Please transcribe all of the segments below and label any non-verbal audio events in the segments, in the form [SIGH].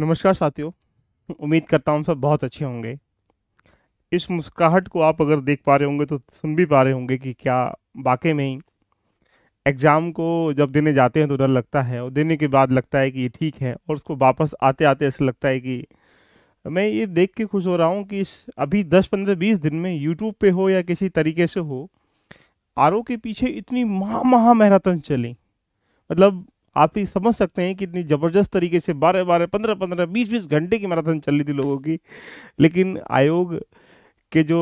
नमस्कार साथियों उम्मीद करता हूँ सब बहुत अच्छे होंगे इस मुस्कुराहट को आप अगर देख पा रहे होंगे तो सुन भी पा रहे होंगे कि क्या वाकई में ही एग्ज़ाम को जब देने जाते हैं तो डर लगता है और देने के बाद लगता है कि ये ठीक है और उसको वापस आते आते ऐसा लगता है कि मैं ये देख के खुश हो रहा हूँ कि इस अभी दस पंद्रह बीस दिन में यूट्यूब पर हो या किसी तरीके से हो आर के पीछे इतनी महा महा मैराथन चली मतलब आप ही समझ सकते हैं कि इतनी ज़बरदस्त तरीके से बारह बारह पंद्रह पंद्रह बीस बीस घंटे की मैराथन चल रही थी लोगों की लेकिन आयोग के जो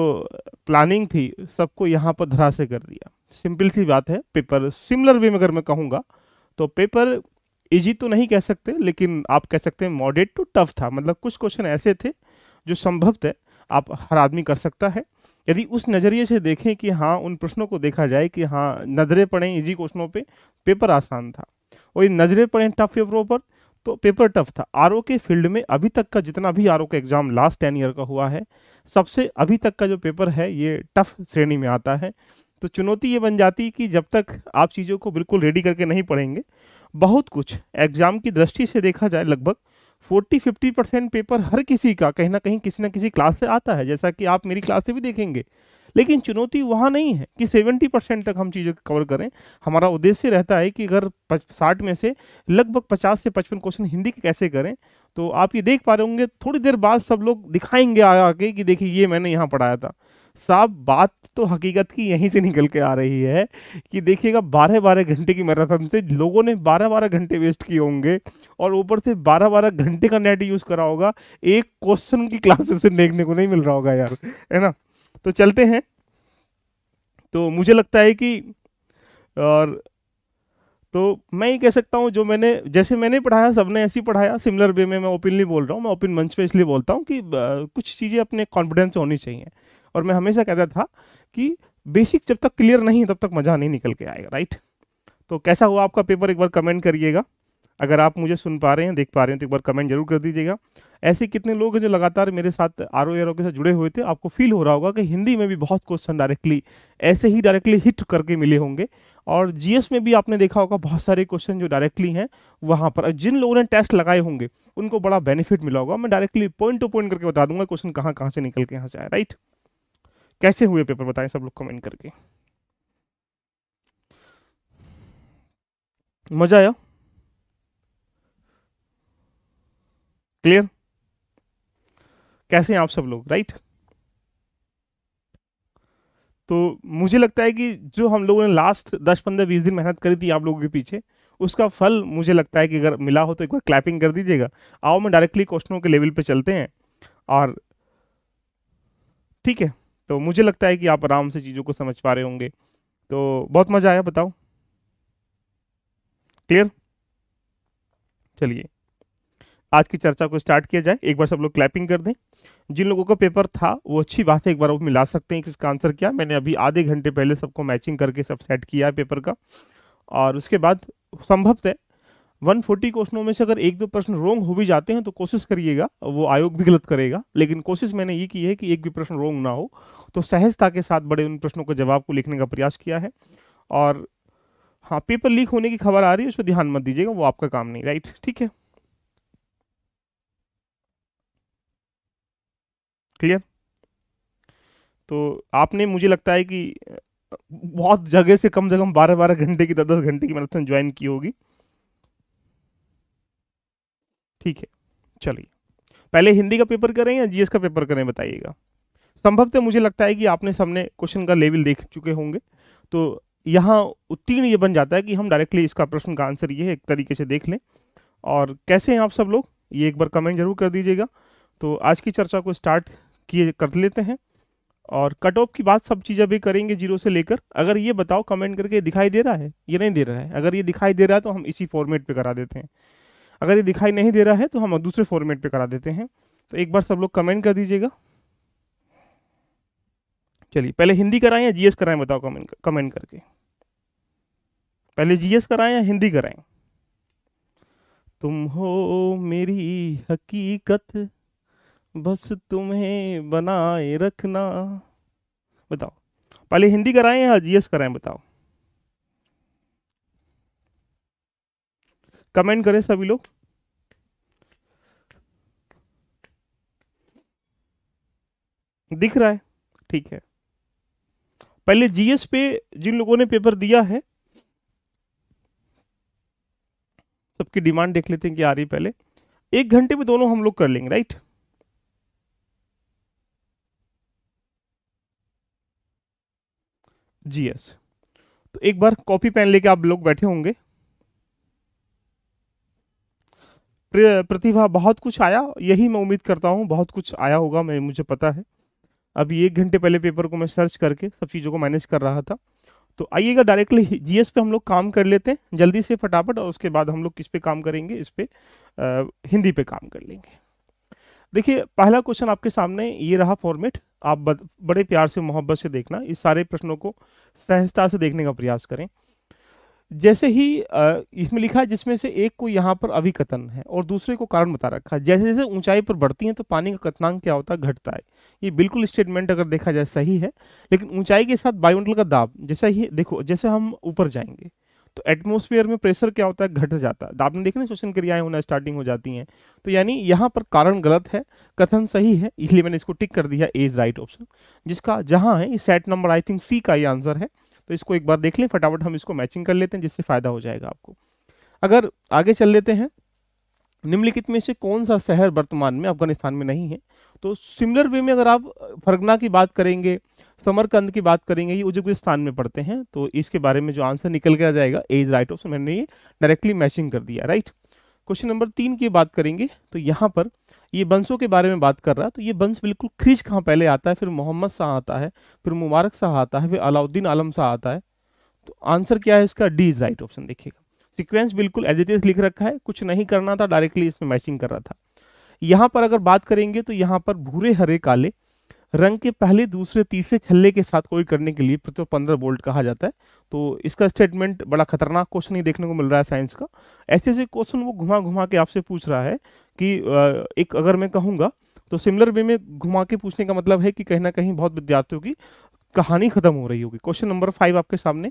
प्लानिंग थी सबको यहाँ पर धरासे कर दिया सिंपल सी बात है पेपर सिमिलर वे में अगर मैं कहूँगा तो पेपर इजी तो नहीं कह सकते लेकिन आप कह सकते हैं मॉडरेट टू टफ था मतलब कुछ क्वेश्चन ऐसे थे जो संभव थे आप हर आदमी कर सकता है यदि उस नज़रिए से देखें कि हाँ उन प्रश्नों को देखा जाए कि हाँ नज़रें पड़ें इजी क्वेश्चनों पे पेपर आसान था और ये नज़रें पड़े टफ पेपरों पर तो पेपर टफ था आर के फील्ड में अभी तक का जितना भी आर का एग्ज़ाम लास्ट टेन ईयर का हुआ है सबसे अभी तक का जो पेपर है ये टफ श्रेणी में आता है तो चुनौती ये बन जाती कि जब तक आप चीज़ों को बिल्कुल रेडी करके नहीं पढ़ेंगे बहुत कुछ एग्ज़ाम की दृष्टि से देखा जाए लगभग 40-50 परसेंट पेपर हर किसी का कहीं ना कहीं किसी ना किसी क्लास से आता है जैसा कि आप मेरी क्लास से भी देखेंगे लेकिन चुनौती वहाँ नहीं है कि 70 परसेंट तक हम चीज़ों को कवर करें हमारा उद्देश्य रहता है कि अगर साठ में से लगभग पचास से पचपन क्वेश्चन हिंदी के कैसे करें तो आप ये देख पा रहे होंगे थोड़ी देर बाद सब लोग दिखाएंगे आगे कि देखिए ये मैंने यहाँ पढ़ाया था साहब बात तो हकीकत की यहीं से निकल के आ रही है कि देखिएगा बारह बारह घंटे की मैराथन से लोगों ने बारह बारह घंटे वेस्ट किए होंगे और ऊपर से बारह बारह घंटे का नेट यूज़ करा होगा एक क्वेश्चन की क्लास में से देखने को नहीं मिल रहा होगा यार है ना तो चलते हैं तो मुझे लगता है कि और तो मैं ही कह सकता हूँ जो मैंने जैसे मैंने पढ़ाया सबने ऐसे ही पढ़ाया सिमिलर वे में मैं ओपनली बोल रहा हूँ मैं ओपन मंच पे इसलिए बोलता हूँ कि कुछ चीज़ें अपने कॉन्फिडेंस होनी चाहिए और मैं हमेशा कहता था कि बेसिक जब तक क्लियर नहीं है तब तक मज़ा नहीं निकल के आएगा राइट तो कैसा हुआ आपका पेपर एक बार कमेंट करिएगा अगर आप मुझे सुन पा रहे हैं देख पा रहे हैं तो एक बार कमेंट जरूर कर दीजिएगा ऐसे कितने लोग हैं जो लगातार मेरे साथ आर ओ के साथ जुड़े हुए थे आपको फील हो रहा होगा कि हिंदी में भी बहुत क्वेश्चन डायरेक्टली ऐसे ही डायरेक्टली हिट करके मिले होंगे और जीएस में भी आपने देखा होगा बहुत सारे क्वेश्चन जो डायरेक्टली हैं वहाँ पर जिन लोगों ने टेस्ट लगाए होंगे उनको बड़ा बेनिफिट मिला होगा मैं डायरेक्टली पॉइंट टू पॉइंट करके बता दूंगा क्वेश्चन कहाँ कहाँ से निकल के यहाँ से आया राइट कैसे हुए पेपर बताएं सब लोग कमेंट करके मजा आया क्लियर कैसे हैं आप सब लोग राइट तो मुझे लगता है कि जो हम लोगों ने लास्ट दस पंद्रह बीस दिन मेहनत करी थी आप लोगों के पीछे उसका फल मुझे लगता है कि अगर मिला हो तो एक बार क्लैपिंग कर दीजिएगा आओ मैं डायरेक्टली क्वेश्चनों के लेवल पे चलते हैं और ठीक है तो मुझे लगता है कि आप आराम से चीज़ों को समझ पा रहे होंगे तो बहुत मज़ा आया बताओ क्लियर चलिए आज की चर्चा को स्टार्ट किया जाए एक बार सब लोग क्लैपिंग कर दें जिन लोगों का पेपर था वो अच्छी बात है एक बार वो मिला सकते हैं किसका आंसर क्या मैंने अभी आधे घंटे पहले सबको मैचिंग करके सब सेट किया है पेपर का और उसके बाद संभवतः फोर्टी क्वेश्चनों में से अगर एक दो प्रश्न रोंग हो भी जाते हैं तो कोशिश करिएगा वो आयोग भी गलत करेगा लेकिन कोशिश मैंने ये की है कि एक भी प्रश्न रोंग ना हो तो सहजता के साथ बड़े उन प्रश्नों के जवाब को लिखने का प्रयास किया है और हाँ पेपर लीक होने की खबर आ रही है उस पर ध्यान मत दीजिएगा वो आपका काम नहीं राइट ठीक है क्लियर तो आपने मुझे लगता है कि बहुत जगह से कम से कम बारह बारह घंटे की दस दस घंटे की मैराथन मतलब ज्वाइन की होगी ठीक है चलिए पहले हिंदी का पेपर करें या जीएस का पेपर करें बताइएगा संभवतः मुझे लगता है कि आपने सबने क्वेश्चन का लेवल देख चुके होंगे तो यहाँ उत्तीर्ण ये बन जाता है कि हम डायरेक्टली इसका प्रश्न का आंसर ये है एक तरीके से देख लें और कैसे हैं आप सब लोग ये एक बार कमेंट जरूर कर दीजिएगा तो आज की चर्चा को स्टार्ट किए कर लेते हैं और कट ऑफ की बात सब चीज़ें अभी करेंगे जीरो से लेकर अगर ये बताओ कमेंट करके दिखाई दे रहा है ये नहीं दे रहा है अगर ये दिखाई दे रहा है तो हम इसी फॉर्मेट पे करा देते हैं अगर ये दिखाई नहीं दे रहा है तो हम दूसरे फॉर्मेट पे करा देते हैं तो एक बार सब लोग कमेंट कर दीजिएगा चलिए पहले हिंदी कराएं या जी कराएं बताओ कमेंट कर, कमेंट करके पहले जी कराएं या हिंदी कराएं तुम हो मेरी हकीकत बस तुम्हें बनाए रखना बताओ पहले हिंदी कराएं या जीएस कराएं बताओ कमेंट करें सभी लोग दिख रहा है ठीक है पहले जीएस पे जिन लोगों ने पेपर दिया है सबकी डिमांड देख लेते हैं कि आ रही पहले एक घंटे में दोनों हम लोग कर लेंगे राइट जीएस तो एक बार कॉपी पेन लेके आप लोग बैठे होंगे प्रतिभा बहुत कुछ आया यही मैं उम्मीद करता हूँ बहुत कुछ आया होगा मैं मुझे पता है अभी एक घंटे पहले पेपर को मैं सर्च करके सब चीज़ों को मैनेज कर रहा था तो आइएगा डायरेक्टली जीएस पे हम लोग काम कर लेते हैं जल्दी से फटाफट और उसके बाद हम लोग किस पे काम करेंगे इस पे आ, हिंदी पे काम कर लेंगे देखिए पहला क्वेश्चन आपके सामने ये रहा फॉर्मेट आप बड़े प्यार से मोहब्बत से देखना इस सारे प्रश्नों को सहजता से देखने का प्रयास करें जैसे ही इसमें लिखा है जिसमें से एक को यहाँ पर कथन है और दूसरे को कारण बता रखा है जैसे जैसे ऊंचाई पर बढ़ती है तो पानी का कथनांक क्या होता है घटता है ये बिल्कुल स्टेटमेंट अगर देखा जाए सही है लेकिन ऊंचाई के साथ वायुमंडल का दाब जैसा ही देखो जैसे हम ऊपर जाएंगे तो एटमोसफियर में प्रेशर क्या होता है घट जाता है तो आपने देखा ना श्वसन क्रियाएं होना स्टार्टिंग हो जाती हैं तो यानी यहाँ पर कारण गलत है कथन सही है इसलिए मैंने इसको टिक कर दिया एज राइट ऑप्शन जिसका जहाँ है set number I think C का ये आंसर है तो इसको एक बार देख लें फटाफट हम इसको मैचिंग कर लेते हैं जिससे फायदा हो जाएगा आपको अगर आगे चल लेते हैं निम्नलिखित में से कौन सा शहर वर्तमान में अफगानिस्तान में नहीं है तो सिमिलर वे में अगर आप फरगना की बात करेंगे समरकंद की बात करेंगे ये उज्बेकिस्तान में पढ़ते हैं तो इसके बारे में जो आंसर निकल गया जाएगा ए इज राइट ऑप्शन मैंने ये डायरेक्टली मैचिंग कर दिया राइट क्वेश्चन नंबर तीन की बात करेंगे तो यहाँ पर ये वंशों के बारे में बात कर रहा है तो ये वंश बिल्कुल खींच कहाँ पहले आता है फिर मोहम्मद शाह आता है फिर मुबारक शाह आता है फिर अलाउद्दीन आलम शाह आता है तो आंसर क्या है इसका डी इज राइट ऑप्शन देखिएगा सीक्वेंस बिल्कुल एज इट इज लिख रखा है कुछ नहीं करना था डायरेक्टली इसमें मैचिंग कर रहा था यहाँ पर अगर बात करेंगे तो यहाँ पर भूरे हरे काले रंग के पहले दूसरे तीसरे छल्ले के साथ कोई करने के लिए प्रतिरोध पंद्रह वोल्ट कहा जाता है तो इसका स्टेटमेंट बड़ा खतरनाक क्वेश्चन ही देखने को मिल रहा है साइंस का ऐसे ऐसे क्वेश्चन वो घुमा घुमा के आपसे पूछ रहा है कि एक अगर मैं कहूँगा तो सिमिलर वे में घुमा के पूछने का मतलब है कि कहीं ना कहीं बहुत विद्यार्थियों की कहानी खत्म हो रही होगी क्वेश्चन नंबर फाइव आपके सामने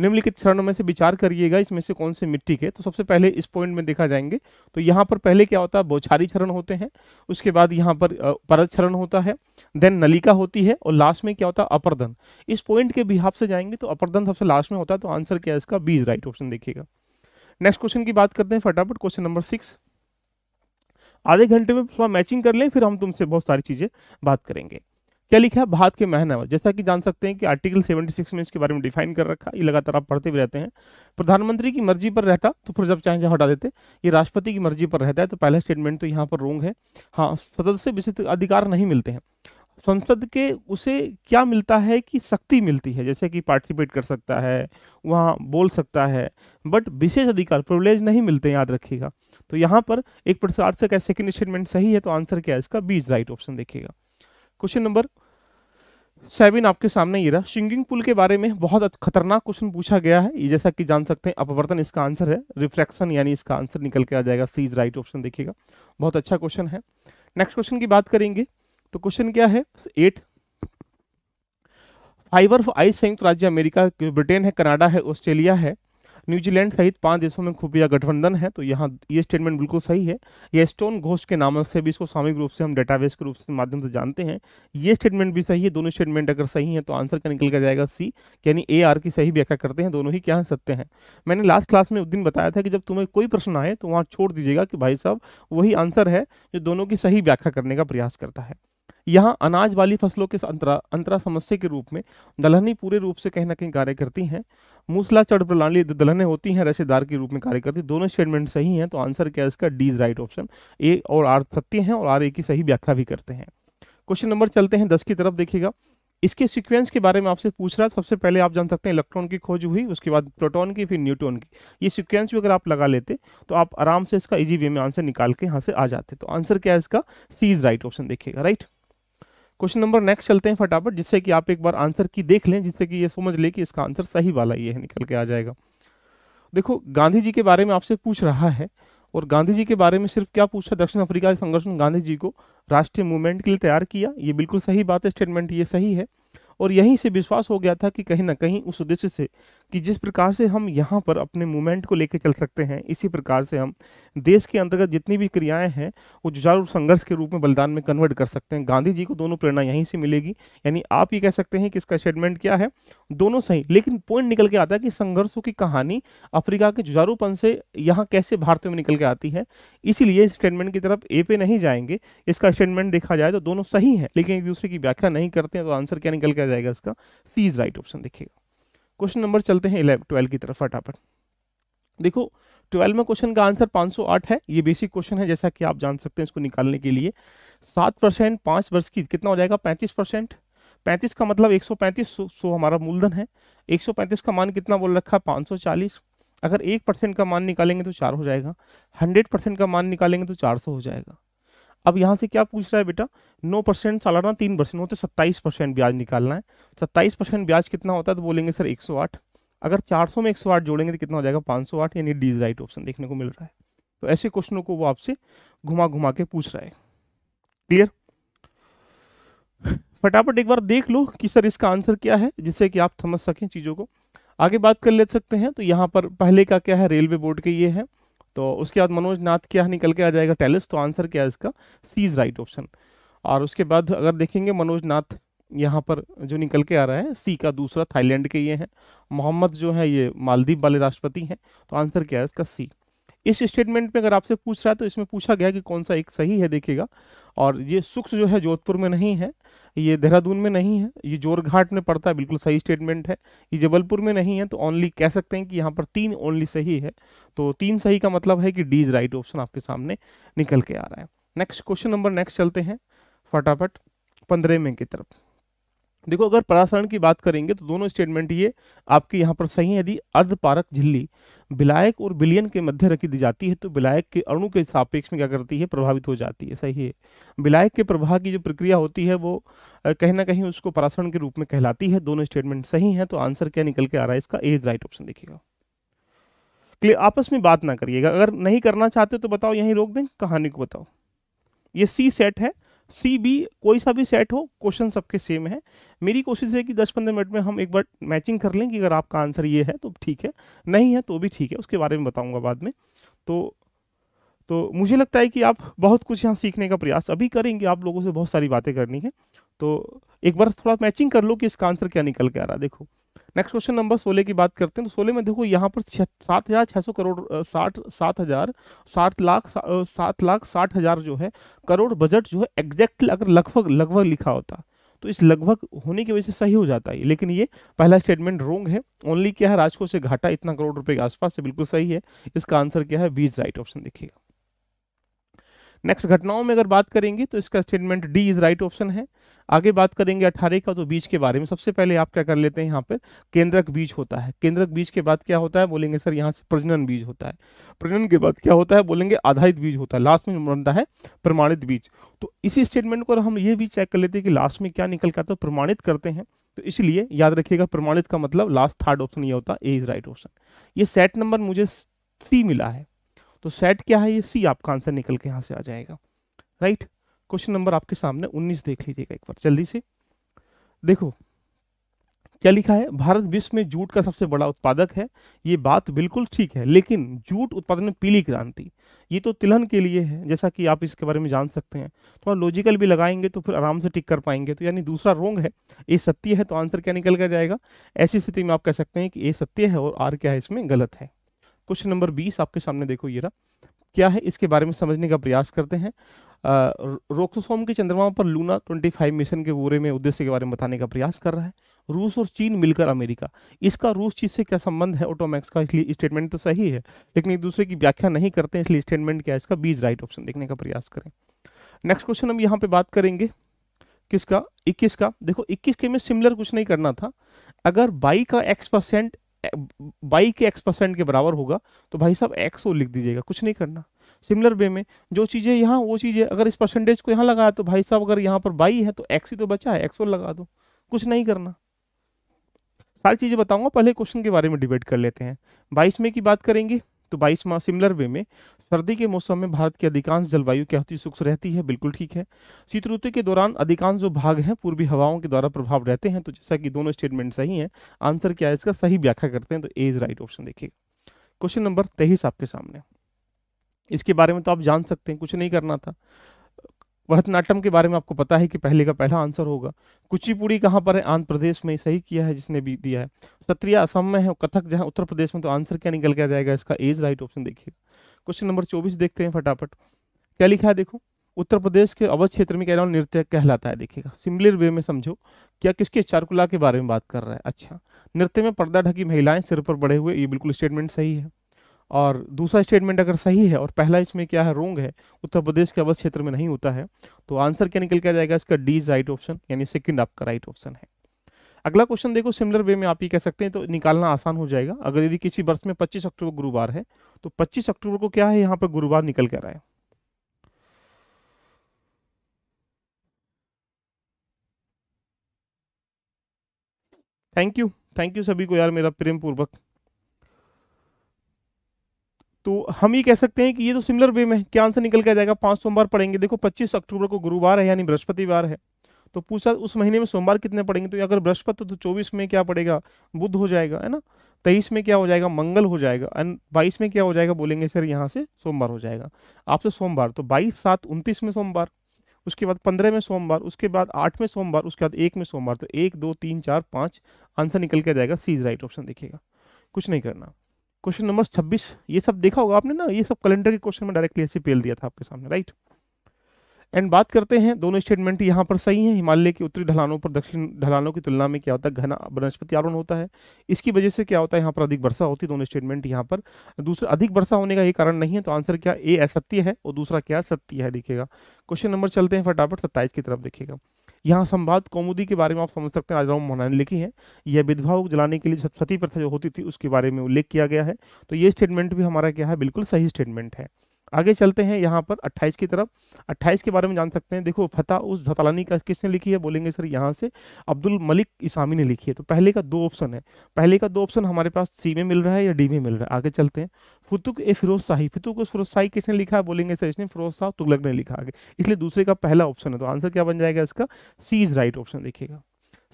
निम्नलिखित चरणों में से विचार करिएगा इसमें से कौन से मिट्टी के तो सबसे पहले इस पॉइंट में देखा जाएंगे तो यहाँ पर पहले क्या होता है बौछारी क्षरण होते हैं उसके बाद यहाँ पर परत क्षरण होता है देन नलिका होती है और लास्ट में क्या होता है अपरदन इस पॉइंट के बिहाफ से जाएंगे तो अपरदन सबसे लास्ट में होता है तो आंसर क्या है इसका बीज राइट ऑप्शन देखिएगा नेक्स्ट क्वेश्चन की बात करते हैं फटाफट क्वेश्चन नंबर सिक्स आधे घंटे में थोड़ा मैचिंग कर लें फिर हम तुमसे बहुत सारी चीज़ें बात करेंगे क्या लिखा है भारत के महनव जैसा कि जान सकते हैं कि आर्टिकल 76 में इसके बारे में डिफाइन कर रखा ये लगातार आप पढ़ते भी रहते हैं प्रधानमंत्री की मर्जी पर रहता तो फिर जब चाहे जहाँ हटा देते ये राष्ट्रपति की मर्जी पर रहता है तो पहला स्टेटमेंट तो यहाँ पर रोंग है हाँ सदस्य विशिष्ट अधिकार नहीं मिलते हैं संसद के उसे क्या मिलता है कि शक्ति मिलती है जैसे कि पार्टिसिपेट कर सकता है वहाँ बोल सकता है बट विशेष अधिकार प्रिवलेज नहीं मिलते याद रखिएगा तो यहाँ पर एक प्रसार से क्या सेकेंड स्टेटमेंट सही है तो आंसर क्या है इसका बी इज राइट ऑप्शन देखिएगा क्वेश्चन नंबर सेविन आपके सामने ये रहा शिंगिंग पुल के बारे में बहुत खतरनाक क्वेश्चन पूछा गया है ये जैसा कि जान सकते हैं अपवर्तन इसका आंसर है रिफ्लेक्शन यानी इसका आंसर निकल के आ जाएगा सी इज राइट ऑप्शन देखिएगा बहुत अच्छा क्वेश्चन है नेक्स्ट क्वेश्चन की बात करेंगे तो क्वेश्चन क्या है एट फाइबर ऑफ आई संयुक्त राज्य अमेरिका ब्रिटेन है कनाडा है ऑस्ट्रेलिया है न्यूजीलैंड सहित पांच देशों में खुफिया गठबंधन है तो यहाँ ये स्टेटमेंट बिल्कुल सही है यह स्टोन घोष के नाम से भी इसको सामूहिक रूप से हम डेटाबेस के रूप से माध्यम से जानते हैं ये स्टेटमेंट भी सही है दोनों स्टेटमेंट अगर सही है तो आंसर का निकल कर जाएगा सी यानी ए आर की सही व्याख्या करते हैं दोनों ही क्या है सत्य है मैंने लास्ट क्लास में उस दिन बताया था कि जब तुम्हें कोई प्रश्न आए तो वहाँ छोड़ दीजिएगा कि भाई साहब वही आंसर है जो दोनों की सही व्याख्या करने का प्रयास करता है यहाँ अनाज वाली फसलों के अंतरा अंतरा समस्या के रूप में दलहनी पूरे रूप से कहीं ना कहीं कार्य करती हैं मूसला चढ़ प्रणाली दलहने होती हैं रसेदार के रूप में कार्य करती दोनों स्टेटमेंट सही हैं तो आंसर क्या है इसका D is right option A और आर सत्य हैं और आर ए की सही व्याख्या भी करते हैं क्वेश्चन नंबर चलते हैं दस की तरफ देखिएगा इसके सीक्वेंस के बारे में आपसे पूछ रहा है सबसे पहले आप जान सकते हैं इलेक्ट्रॉन की खोज हुई उसके बाद प्रोटॉन की फिर न्यूट्रॉन की ये सीक्वेंस भी अगर आप लगा लेते तो आप आराम से इसका इजी वे में आंसर निकाल के यहाँ से आ जाते तो आंसर क्या है इसका सी इज राइट ऑप्शन देखिएगा राइट क्वेश्चन नंबर नेक्स्ट चलते हैं फटाफट जिससे कि आप एक बार आंसर की देख लें जिससे कि ये समझ लें कि इसका आंसर सही वाला ये है निकल के आ जाएगा देखो गांधी जी के बारे में आपसे पूछ रहा है और गांधी जी के बारे में सिर्फ क्या पूछा दक्षिण अफ्रीका संघर्ष में गांधी जी को राष्ट्रीय मूवमेंट के लिए तैयार किया ये बिल्कुल सही बात है स्टेटमेंट ये सही है और यहीं से विश्वास हो गया था कि कहीं ना कहीं उस उद्देश्य से कि जिस प्रकार से हम यहाँ पर अपने मूवमेंट को लेकर चल सकते हैं इसी प्रकार से हम देश के अंतर्गत जितनी भी क्रियाएं हैं वो जुझारू संघर्ष के रूप में बलिदान में कन्वर्ट कर सकते हैं गांधी जी को दोनों प्रेरणा यहीं से मिलेगी यानी आप ये कह सकते हैं कि इसका स्टेटमेंट क्या है दोनों सही लेकिन पॉइंट निकल के आता है कि संघर्षों की कहानी अफ्रीका के जुझारूपन से यहाँ कैसे भारत में निकल के आती है इसीलिए स्टेटमेंट की तरफ ए पे नहीं जाएंगे इसका स्टेटमेंट देखा जाए तो दोनों सही है लेकिन एक दूसरे की व्याख्या नहीं करते हैं तो आंसर क्या निकल के आ जाएगा इसका सी इज राइट ऑप्शन देखिएगा क्वेश्चन नंबर चलते हैं इलेवन ट्वेल्व की तरफ फटाफट देखो ट्वेल्व में क्वेश्चन का आंसर 508 है ये बेसिक क्वेश्चन है जैसा कि आप जान सकते हैं इसको निकालने के लिए सात परसेंट पाँच वर्ष की कितना हो जाएगा पैंतीस परसेंट पैंतीस का मतलब एक सौ पैंतीस सौ हमारा मूलधन है एक सौ पैंतीस का मान कितना बोल रखा है पाँच सौ चालीस अगर एक परसेंट का मान निकालेंगे तो चार हो जाएगा हंड्रेड परसेंट का मान निकालेंगे तो चार सौ हो जाएगा अब यहाँ से क्या पूछ रहा है बेटा नौ परसेंट सालाना तीन परसेंट होते तो सत्ताईस परसेंट ब्याज निकालना है सत्ताईस परसेंट ब्याज कितना होता है तो बोलेंगे सर एक सौ आठ अगर चार सौ में एक सौ आठ जोड़ेंगे तो कितना हो जाएगा पाँच सौ आठ यानी डीज राइट ऑप्शन देखने को मिल रहा है तो ऐसे क्वेश्चनों को वो आपसे घुमा घुमा के पूछ रहा है क्लियर फटाफट एक बार देख लो कि सर इसका आंसर क्या है जिससे कि आप समझ सकें चीज़ों को आगे बात कर ले सकते हैं तो यहाँ पर पहले का क्या है रेलवे बोर्ड के ये है तो उसके बाद मनोज नाथ क्या निकल के आ जाएगा टेलिस तो आंसर क्या है इसका सी इज़ राइट ऑप्शन और उसके बाद अगर देखेंगे मनोज नाथ यहाँ पर जो निकल के आ रहा है सी का दूसरा थाईलैंड के ये हैं मोहम्मद जो है ये मालदीव वाले राष्ट्रपति हैं तो आंसर क्या है इसका सी इस स्टेटमेंट में अगर आपसे पूछ रहा है तो इसमें पूछा गया कि कौन सा एक सही है देखेगा और ये सुख जो है जोधपुर में नहीं है ये देहरादून में नहीं है ये जोरघाट में पड़ता है बिल्कुल सही स्टेटमेंट है ये जबलपुर में नहीं है तो ओनली कह सकते हैं कि यहाँ पर तीन ओनली सही है तो तीन सही का मतलब है कि डी इज राइट ऑप्शन आपके सामने निकल के आ रहा है नेक्स्ट क्वेश्चन नंबर नेक्स्ट चलते हैं फटाफट पंद्रह में की तरफ देखो अगर परासरण की बात करेंगे तो दोनों स्टेटमेंट ये आपके यहाँ पर सही है यदि अर्धपारक झिल्ली विलायक और विलियन के मध्य रखी दी जाती है तो विलायक के अणु के सापेक्ष में क्या करती है प्रभावित हो जाती है सही है विलायक के प्रभाव की जो प्रक्रिया होती है वो कहीं ना कहीं उसको परासरण के रूप में कहलाती है दोनों स्टेटमेंट सही है तो आंसर क्या निकल के आ रहा है इसका एज राइट ऑप्शन देखिएगा क्लियर आपस में बात ना करिएगा अगर नहीं करना चाहते तो बताओ यहीं रोक दें कहानी को बताओ ये सी सेट है सी बी कोई सा भी सेट हो क्वेश्चन सबके सेम है मेरी कोशिश है कि 10-15 मिनट में हम एक बार मैचिंग कर लें कि अगर आपका आंसर ये है तो ठीक है नहीं है तो भी ठीक है उसके बारे में बताऊंगा बाद में तो तो मुझे लगता है कि आप बहुत कुछ यहाँ सीखने का प्रयास अभी करेंगे आप लोगों से बहुत सारी बातें करनी है तो एक बार थोड़ा मैचिंग कर लो कि इसका आंसर क्या निकल के आ रहा है देखो नेक्स्ट क्वेश्चन नंबर सोलह की बात करते हैं तो सोलह में देखो यहाँ पर सात हज़ार छह सौ करोड़ साठ सात हज़ार सात लाख सात लाख साठ हज़ार जो है करोड़ बजट जो है एग्जैक्ट अगर लगभग लगभग लिखा होता तो इस लगभग होने की वजह से सही हो जाता है लेकिन ये पहला स्टेटमेंट रोंग है ओनली क्या है राजकोष से घाटा इतना करोड़ रुपए के आसपास से बिल्कुल सही है इसका आंसर क्या है बीस राइट ऑप्शन देखिएगा नेक्स्ट घटनाओं में अगर बात करेंगे तो इसका statement D is right option है आगे बात करेंगे अठारह का तो बीज के बारे में सबसे पहले आप क्या कर लेते हैं यहाँ पर केंद्रक बीज होता है केंद्रक बीज के बाद क्या होता है बोलेंगे सर यहाँ से प्रजनन बीज होता है प्रजनन के बाद क्या होता है बोलेंगे आधारित बीज होता है लास्ट में बनता है प्रमाणित बीज तो इसी स्टेटमेंट को हम ये भी चेक कर लेते हैं कि लास्ट में क्या निकल कर तो है प्रमाणित करते हैं तो इसलिए याद रखिएगा प्रमाणित का मतलब लास्ट थर्ड ऑप्शन ये होता है ए इज राइट ऑप्शन ये सेट नंबर मुझे सी मिला है तो सेट क्या है ये सी आपका आंसर निकल के यहाँ से आ जाएगा राइट क्वेश्चन नंबर आपके सामने 19 देख लीजिएगा एक बार जल्दी से देखो क्या लिखा है भारत विश्व में जूट का सबसे बड़ा उत्पादक है ये बात बिल्कुल ठीक है लेकिन जूट उत्पादन में पीली क्रांति ये तो तिलहन के लिए है जैसा कि आप इसके बारे में जान सकते हैं थोड़ा लॉजिकल भी लगाएंगे तो फिर आराम से टिक कर पाएंगे तो यानी दूसरा रोंग है ए सत्य है तो आंसर क्या निकल कर जाएगा ऐसी स्थिति में आप कह सकते हैं कि ए सत्य है और आर क्या है इसमें गलत है क्वेश्चन नंबर बीस आपके सामने देखो ये रहा क्या है इसके बारे में समझने का प्रयास करते हैं रोक्सोसोम के चंद्रमा पर लूना 25 मिशन के बोरे में उद्देश्य के बारे में बताने का प्रयास कर रहा है रूस और चीन मिलकर अमेरिका इसका रूस चीज से क्या संबंध है ऑटोमैक्स का इसलिए स्टेटमेंट तो सही है लेकिन एक दूसरे की व्याख्या नहीं करते इसलिए स्टेटमेंट क्या है इसका बीज राइट ऑप्शन देखने का प्रयास करें नेक्स्ट क्वेश्चन हम यहाँ पे बात करेंगे किसका इक्कीस का देखो इक्कीस के में सिमिलर कुछ नहीं करना था अगर बाई का एक्स परसेंट बाई के एक्स परसेंट के बराबर होगा तो भाई साहब एक्स वो लिख दीजिएगा कुछ नहीं करना सिमिलर वे में जो चीज़ें यहाँ वो चीज़ें अगर इस परसेंटेज को यहाँ लगाया तो भाई साहब अगर यहाँ पर बाई है तो एक्स ही तो बचा है एक्स वो लगा दो कुछ नहीं करना सारी चीज़ें बताऊंगा पहले क्वेश्चन के बारे में डिबेट कर लेते हैं बाईस में की बात करेंगे तो बाईस माह सिमिलर वे में सर्दी के मौसम में भारत की अधिकांश जलवायु क्या होती है रहती है बिल्कुल ठीक है शीत ऋतु के दौरान अधिकांश जो भाग हैं पूर्वी हवाओं के द्वारा प्रभाव रहते हैं तो जैसा कि दोनों स्टेटमेंट सही हैं आंसर क्या है इसका सही व्याख्या करते हैं तो ए इज राइट ऑप्शन देखिएगा क्वेश्चन नंबर तेईस आपके सामने इसके बारे में तो आप जान सकते हैं कुछ नहीं करना था भरतनाट्यम के बारे में आपको पता है कि पहले का पहला आंसर होगा कुचिपुड़ी कहाँ पर है आंध्र प्रदेश में सही किया है जिसने भी दिया है सत्रिया असम में है कथक जहाँ उत्तर प्रदेश में तो आंसर क्या निकल के जाएगा इसका एज राइट ऑप्शन देखिएगा क्वेश्चन नंबर चौबीस देखते हैं फटाफट क्या लिखा है देखो उत्तर प्रदेश के अवध क्षेत्र में हूँ नृत्य कहलाता है देखिएगा सिमिलर वे में समझो क्या किसके चारकुला के बारे में बात कर रहा है अच्छा नृत्य में पर्दा ढकी महिलाएं सिर पर बड़े हुए ये बिल्कुल स्टेटमेंट सही है और दूसरा स्टेटमेंट अगर सही है और पहला इसमें क्या है रोंग है उत्तर प्रदेश के अवध क्षेत्र में नहीं होता है तो आंसर क्या निकल के आ जाएगा इसका डी राइट ऑप्शन यानी सेकंड आपका राइट ऑप्शन है अगला क्वेश्चन देखो सिमिलर वे में आप ही कह सकते हैं तो निकालना आसान हो जाएगा अगर यदि किसी वर्ष में 25 अक्टूबर गुरुवार है तो 25 अक्टूबर को क्या है यहाँ पर गुरुवार निकल कर आया थैंक यू थैंक यू सभी को यार मेरा प्रेम पूर्वक तो हम ये कह सकते हैं कि ये तो सिमिलर वे में क्या आंसर निकल आ जाएगा पांच सोमवार पढ़ेंगे देखो 25 अक्टूबर को गुरुवार है यानी बृहस्पतिवार है तो पूछा उस महीने में सोमवार कितने पड़ेंगे तो अगर बृहस्पति तो चौबीस में क्या पड़ेगा बुद्ध हो जाएगा है ना तेईस में क्या हो जाएगा मंगल हो जाएगा एंड बाईस में क्या हो जाएगा बोलेंगे सर यहाँ से सोमवार हो जाएगा आपसे सोमवार तो बाईस सात उनतीस में सोमवार उसके बाद पंद्रह में सोमवार उसके बाद आठ में सोमवार उसके बाद एक में सोमवार तो एक दो तीन चार पाँच आंसर निकल के जाएगा सी इज राइट ऑप्शन देखिएगा कुछ नहीं करना क्वेश्चन नंबर छब्बीस ये सब देखा होगा आपने ना ये सब कैलेंडर के क्वेश्चन में डायरेक्टली ऐसे पेल दिया था आपके सामने राइट एंड बात करते हैं दोनों स्टेटमेंट यहाँ पर सही हैं हिमालय के उत्तरी ढलानों पर दक्षिण ढलानों की तुलना में क्या होता है घना वनस्पति आरोप होता है इसकी वजह से क्या होता है यहाँ पर अधिक वर्षा होती है दोनों स्टेटमेंट यहाँ पर दूसरा अधिक वर्षा होने का ये कारण नहीं है तो आंसर क्या ए असत्य है और दूसरा क्या सत्य है दिखेगा क्वेश्चन नंबर चलते हैं फटाफट सत्ताईस की तरफ देखिएगा यहाँ संवाद कौमुदी के बारे में आप समझ सकते हैं राम मोहन ने लिखी है यह विधवा जलाने के लिए सती प्रथा जो होती थी उसके बारे में उल्लेख किया गया है तो ये स्टेटमेंट भी हमारा क्या है बिल्कुल सही स्टेटमेंट है आगे चलते हैं यहाँ पर 28 की तरफ 28 के बारे में जान सकते हैं देखो फतह उस जतालानी का किसने लिखी है बोलेंगे सर यहाँ से अब्दुल मलिक इसामी ने लिखी है तो पहले का दो ऑप्शन है पहले का दो ऑप्शन हमारे पास सी में मिल रहा है या डी में मिल रहा है आगे चलते हैं फुतुक ए फिरोज शाही फुतुक फिरोज शाही किसने लिखा है बोलेंगे सर इसने फिरोज शाह तुगलक ने लिखा आगे इसलिए दूसरे का पहला ऑप्शन है तो आंसर क्या बन जाएगा इसका सी इज राइट ऑप्शन देखिएगा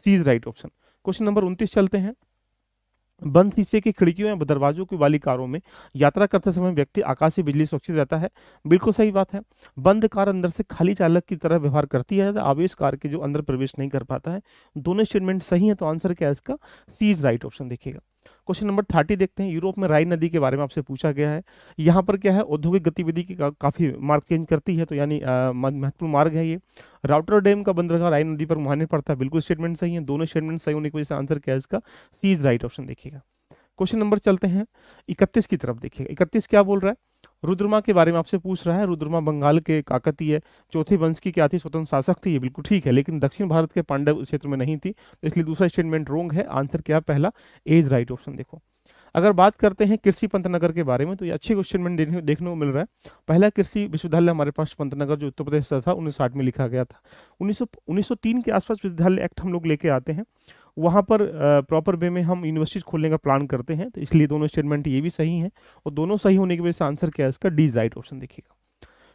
C is right option question number उनतीस चलते हैं बंद शीशे की खिड़कियों या दरवाजों की वाली कारों में यात्रा करते समय व्यक्ति आकाशीय बिजली सुरक्षित रहता है बिल्कुल सही बात है बंद कार अंदर से खाली चालक की तरह व्यवहार करती है आवेश कार के जो अंदर प्रवेश नहीं कर पाता है दोनों स्टेटमेंट सही है तो आंसर क्या है इसका सी इज राइट ऑप्शन देखिएगा क्वेश्चन नंबर थर्टी देखते हैं यूरोप में राई नदी के बारे में आपसे पूछा गया है यहाँ पर क्या है औद्योगिक गतिविधि की का, काफ़ी मार्ग चेंज करती है तो यानी महत्वपूर्ण मार्ग है ये राउटर डैम का बंद रखा राय नदी पर मुहाने पड़ता है बिल्कुल स्टेटमेंट सही है दोनों स्टेटमेंट सही होने की वजह से आंसर क्या है इसका सी इज राइट ऑप्शन देखिएगा क्वेश्चन नंबर चलते हैं इकतीस की तरफ देखिएगा इकतीस क्या बोल रहा है रुद्रमा के बारे में आपसे पूछ रहा है रुद्रमा बंगाल के काकतीय चौथे वंश की क्या थी स्वतंत्र शासक थी ये बिल्कुल ठीक है लेकिन दक्षिण भारत के पांडव क्षेत्र में नहीं थी तो इसलिए दूसरा स्टेटमेंट रोंग है आंसर क्या पहला एज राइट ऑप्शन देखो अगर बात करते हैं कृषि पंतनगर के बारे में तो ये अच्छे क्वेश्चन मैंने देखने, देखने को मिल रहा है पहला कृषि विश्वविद्यालय हमारे पास पंतनगर जो उत्तर प्रदेश का था उन्नीस में लिखा गया था उन्नीस के आसपास विश्वविद्यालय एक्ट हम लोग लेके आते हैं वहाँ पर प्रॉपर वे में हम यूनिवर्सिटीज खोलने का प्लान करते हैं तो इसलिए दोनों स्टेटमेंट ये भी सही हैं और दोनों सही होने की वजह से आंसर क्या है इसका डी राइट ऑप्शन देखिएगा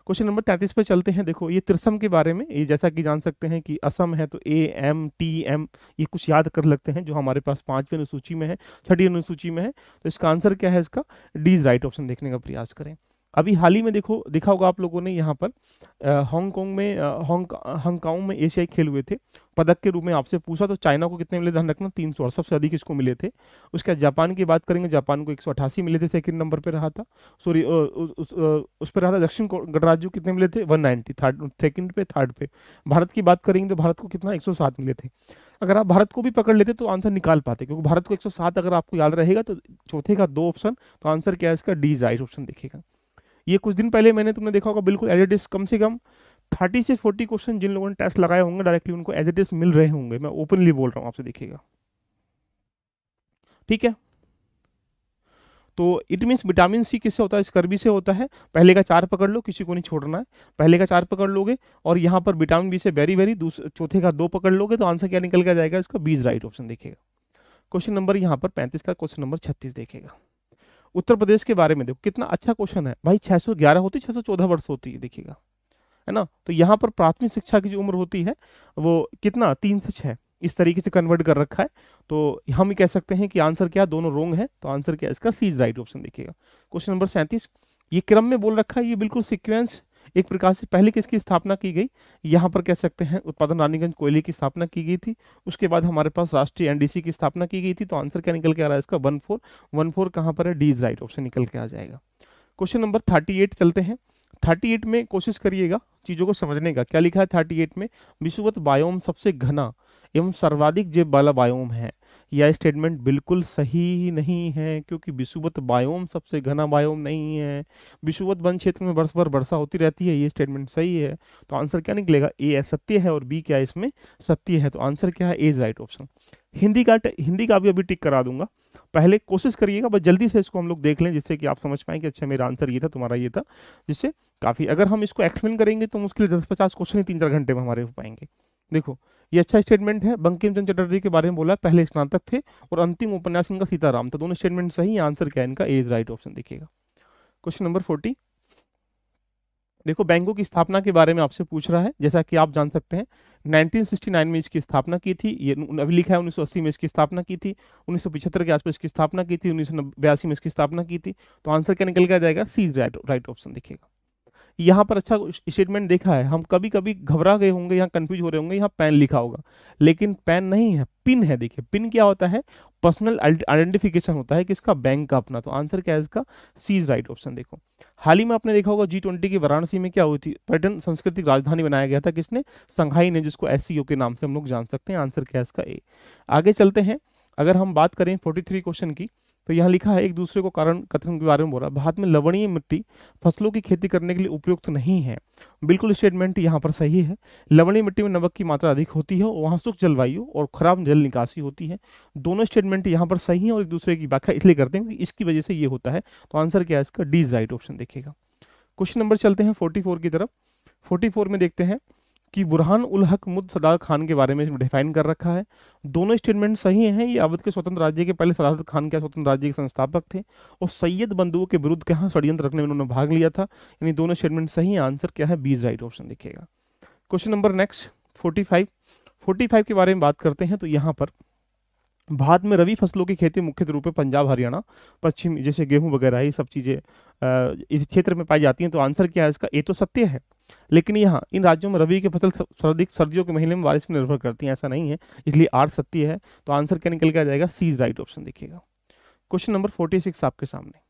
क्वेश्चन नंबर तैंतीस पे चलते हैं देखो ये त्रिसम के बारे में ये जैसा कि जान सकते हैं कि असम है तो ए एम टी एम ये कुछ याद कर लगते हैं जो हमारे पास पांचवी अनुसूची में है छठी अनुसूची में है तो इसका आंसर क्या है इसका डी राइट ऑप्शन देखने का प्रयास करें अभी हाल ही में देखो देखा होगा आप लोगों ने यहाँ पर हांगकॉन्ग में हांगकांग में एशियाई खेल हुए थे पदक के रूप में आपसे पूछा तो चाइना को कितने मिले ध्यान रखना तीन सौ सबसे अधिक इसको मिले थे उसके बाद जापान की बात करेंगे जापान को एक सौ अठासी मिले थे सेकंड नंबर पर रहा था सॉरी उस पर रहा था दक्षिण गणराज्य कितने मिले थे वन नाइन्टी थर्ड सेकेंड पे थर्ड पे भारत की बात करेंगे तो भारत को कितना एक सौ सात मिले थे अगर आप भारत को भी पकड़ लेते तो आंसर निकाल पाते क्योंकि भारत को 107 अगर आपको याद रहेगा तो चौथे का दो ऑप्शन तो आंसर क्या है इसका डी जाइट ऑप्शन दिखेगा ये कुछ दिन पहले मैंने तुमने देखा होगा बिल्कुल एज इट इज़ कम से कम थर्टी से फोर्टी क्वेश्चन जिन लोगों ने टेस्ट लगाए होंगे डायरेक्टली उनको एज इट इज़ मिल रहे होंगे मैं ओपनली बोल रहा हूँ आपसे देखिएगा ठीक है तो इट मीन्स विटामिन सी किससे होता है स्कर्बी से होता है पहले का चार पकड़ लो किसी को नहीं छोड़ना है पहले का चार पकड़ लोगे और यहाँ पर विटामिन बी से वेरी वेरी चौथे का दो पकड़ लोगे तो आंसर क्या निकल के जाएगा इसका बीज राइट ऑप्शन देखेगा क्वेश्चन नंबर यहाँ पर पैंतीस का क्वेश्चन नंबर छत्तीस देखेगा उत्तर प्रदेश के बारे में देखो कितना अच्छा क्वेश्चन है भाई 611 होती 614 वर्ष होती है देखिएगा है ना तो यहाँ पर प्राथमिक शिक्षा की जो उम्र होती है वो कितना तीन से छः इस तरीके से कन्वर्ट कर रखा है तो हम ही कह सकते हैं कि आंसर क्या दोनों रोंग तो है तो आंसर क्या इसका सीज राइट ऑप्शन देखिएगा क्वेश्चन नंबर सैंतीस ये क्रम में बोल रखा है ये बिल्कुल सिक्वेंस एक प्रकार से पहले किसकी स्थापना की गई यहाँ पर कह सकते हैं उत्पादन रानीगंज कोयले की स्थापना की गई थी उसके बाद हमारे पास राष्ट्रीय एनडीसी की स्थापना की गई थी तो आंसर क्या निकल के आ रहा है इसका वन फोर वन फोर कहाँ पर है डी इज राइट ऑप्शन निकल के आ जाएगा क्वेश्चन नंबर थर्टी एट चलते हैं थर्टी एट में कोशिश करिएगा चीज़ों को समझने का क्या लिखा है थर्टी एट में विश्ववत बायोम सबसे घना एवं सर्वाधिक जैव वाला बायोम है यह स्टेटमेंट बिल्कुल सही ही नहीं है क्योंकि विषुवत बायोम सबसे घना बायोम नहीं है विषुवत वन क्षेत्र में वर्ष भर वर्षा होती रहती है ये स्टेटमेंट सही है तो आंसर क्या निकलेगा ए सत्य है और बी क्या इसमें सत्य है तो आंसर क्या है A is right option Hindi का हिंदी का भी अभी टिक करा दूंगा पहले कोशिश करिएगा बस जल्दी से इसको हम लोग देख लें जिससे कि आप समझ पाएं कि अच्छा मेरा आंसर ये था तुम्हारा ये था जिससे काफ़ी अगर हम इसको एक्सप्लेन करेंगे तो मुश्किल दस पचास क्वेश्चन तीन चार घंटे में हमारे हो पाएंगे देखो ये अच्छा स्टेटमेंट है बंकिम चंद चटर्जी के बारे में बोला पहले स्नातक थे और अंतिम उपन्यास इनका सीताराम था दोनों स्टेटमेंट सही आंसर क्या है इनका एज राइट ऑप्शन देखिएगा क्वेश्चन नंबर फोर्टी देखो बैंकों की स्थापना के बारे में आपसे पूछ रहा है जैसा कि आप जान सकते हैं 1969 में इसकी स्थापना की थी ये अभी लिखा है 1980 में इसकी स्थापना की थी 1975 के आसपास इसकी स्थापना की थी उन्नीस में इसकी स्थापना की थी तो आंसर क्या निकल गया जाएगा सी राइट राइट ऑप्शन देखिएगा यहाँ पर अच्छा स्टेटमेंट देखा है हम कभी कभी घबरा गए होंगे यहाँ कंफ्यूज हो रहे होंगे यहाँ पैन लिखा होगा लेकिन पैन नहीं है पिन है देखिए पिन क्या होता है पर्सनल आइडेंटिफिकेशन होता है किसका बैंक का अपना तो आंसर क्या है इसका सी इज राइट ऑप्शन देखो हाल ही में आपने देखा होगा जी ट्वेंटी की वाराणसी में क्या हुई थी पर्यटन सांस्कृतिक राजधानी बनाया गया था किसने संघाई ने जिसको एस के नाम से हम लोग जान सकते हैं आंसर क्या है इसका ए आगे चलते हैं अगर हम बात करें फोर्टी क्वेश्चन की तो यहाँ लिखा है एक दूसरे को कारण कथन के बारे में बोल रहा है भारत में लवणीय मिट्टी फसलों की खेती करने के लिए उपयुक्त नहीं है बिल्कुल स्टेटमेंट यहाँ पर सही है लवणीय मिट्टी में नमक की मात्रा अधिक होती है वहाँ सुख जलवायु और खराब जल निकासी होती है दोनों स्टेटमेंट यहाँ पर सही है और एक दूसरे की व्याख्या इसलिए करते हैं इसकी वजह से ये होता है तो आंसर क्या है इसका डी राइट ऑप्शन देखिएगा क्वेश्चन नंबर चलते हैं फोर्टी की तरफ फोर्टी में देखते हैं कि बुरहान उल हक मुद सदार खान के बारे में डिफाइन कर रखा है दोनों स्टेटमेंट सही हैं ये अवध के स्वतंत्र राज्य के पहले सदारत खान क्या स्वतंत्र राज्य के संस्थापक थे और सैयद बंधुओं के विरुद्ध कहाँ षडयंत्र रखने में उन्होंने भाग लिया था यानी दोनों स्टेटमेंट सही है आंसर क्या है बीज राइट ऑप्शन दिखेगा question number next forty five forty five के बारे में बात करते हैं तो यहाँ पर भारत में रवि फसलों की खेती मुख्य रूप से पंजाब हरियाणा पश्चिम जैसे गेहूं वगैरह ये सब चीज़ें इस क्षेत्र में पाई जाती हैं तो आंसर क्या है इसका ए तो सत्य है लेकिन यहाँ इन राज्यों में रवि की फसल सर्दी सर्दियों के महीने में बारिश पर निर्भर करती है ऐसा नहीं है इसलिए आर सत्य है तो आंसर क्या निकल के आ जाएगा सी राइट ऑप्शन देखिएगा क्वेश्चन नंबर फोर्टी सिक्स आपके सामने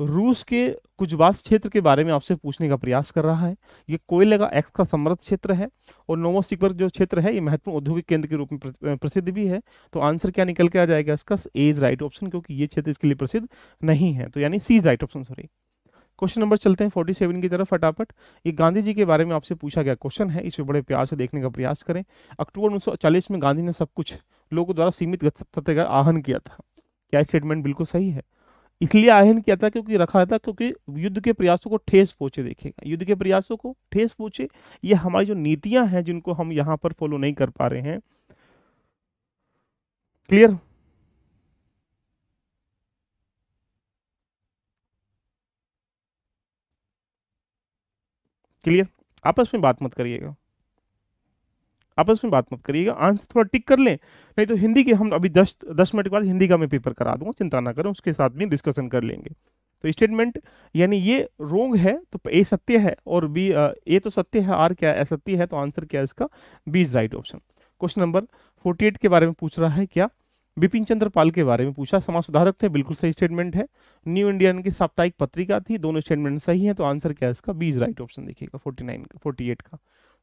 रूस के कुजबास क्षेत्र के बारे में आपसे पूछने का प्रयास कर रहा है ये कोयले का एक्स का समृद्ध क्षेत्र है और नोमोसिक्वर जो क्षेत्र है ये महत्वपूर्ण औद्योगिक केंद्र के रूप में प्रसिद्ध भी है तो आंसर क्या निकल के आ जाएगा इसका एज राइट ऑप्शन क्योंकि ये क्षेत्र इसके लिए प्रसिद्ध नहीं है तो यानी C right option sorry question number चलते हैं फोर्टी सेवन की तरफ फटाफट ये गांधी जी के बारे में आपसे पूछा गया क्वेश्चन है इसे बड़े प्यार से देखने का प्रयास करें अक्टूबर 1940 में गांधी ने सब कुछ लोगों द्वारा सीमित तथ्य का आह्वान किया था क्या स्टेटमेंट बिल्कुल सही है इसलिए आह्वान किया था क्योंकि रखा था क्योंकि युद्ध के प्रयासों को ठेस पहुंचे देखेगा युद्ध के प्रयासों को ठेस पहुंचे ये हमारी जो नीतियां हैं जिनको हम यहाँ पर फॉलो नहीं कर पा रहे हैं क्लियर क्लियर आपस में बात मत करिएगा आपस में बात मत करिएगा आंसर थोड़ा टिक कर लें नहीं तो हिंदी के हम अभी दस दस मिनट के बाद हिंदी का मैं पेपर करा दूंगा चिंता ना करें उसके साथ भी डिस्कशन कर लेंगे तो स्टेटमेंट यानी ये रोंग है तो ए सत्य है और बी ए तो सत्य है आर क्या असत्य है तो आंसर क्या है इसका B is right option question number forty के बारे में पूछ रहा है क्या बिपिन चंद्र पाल के बारे में पूछा समाज सुधारक थे बिल्कुल सही स्टेटमेंट है न्यू इंडियन की साप्ताहिक पत्रिका थी दोनों स्टेटमेंट सही है तो आंसर क्या है इसका बीज राइट ऑप्शन देखिएगा फोर्टी नाइन का फोर्टी एट का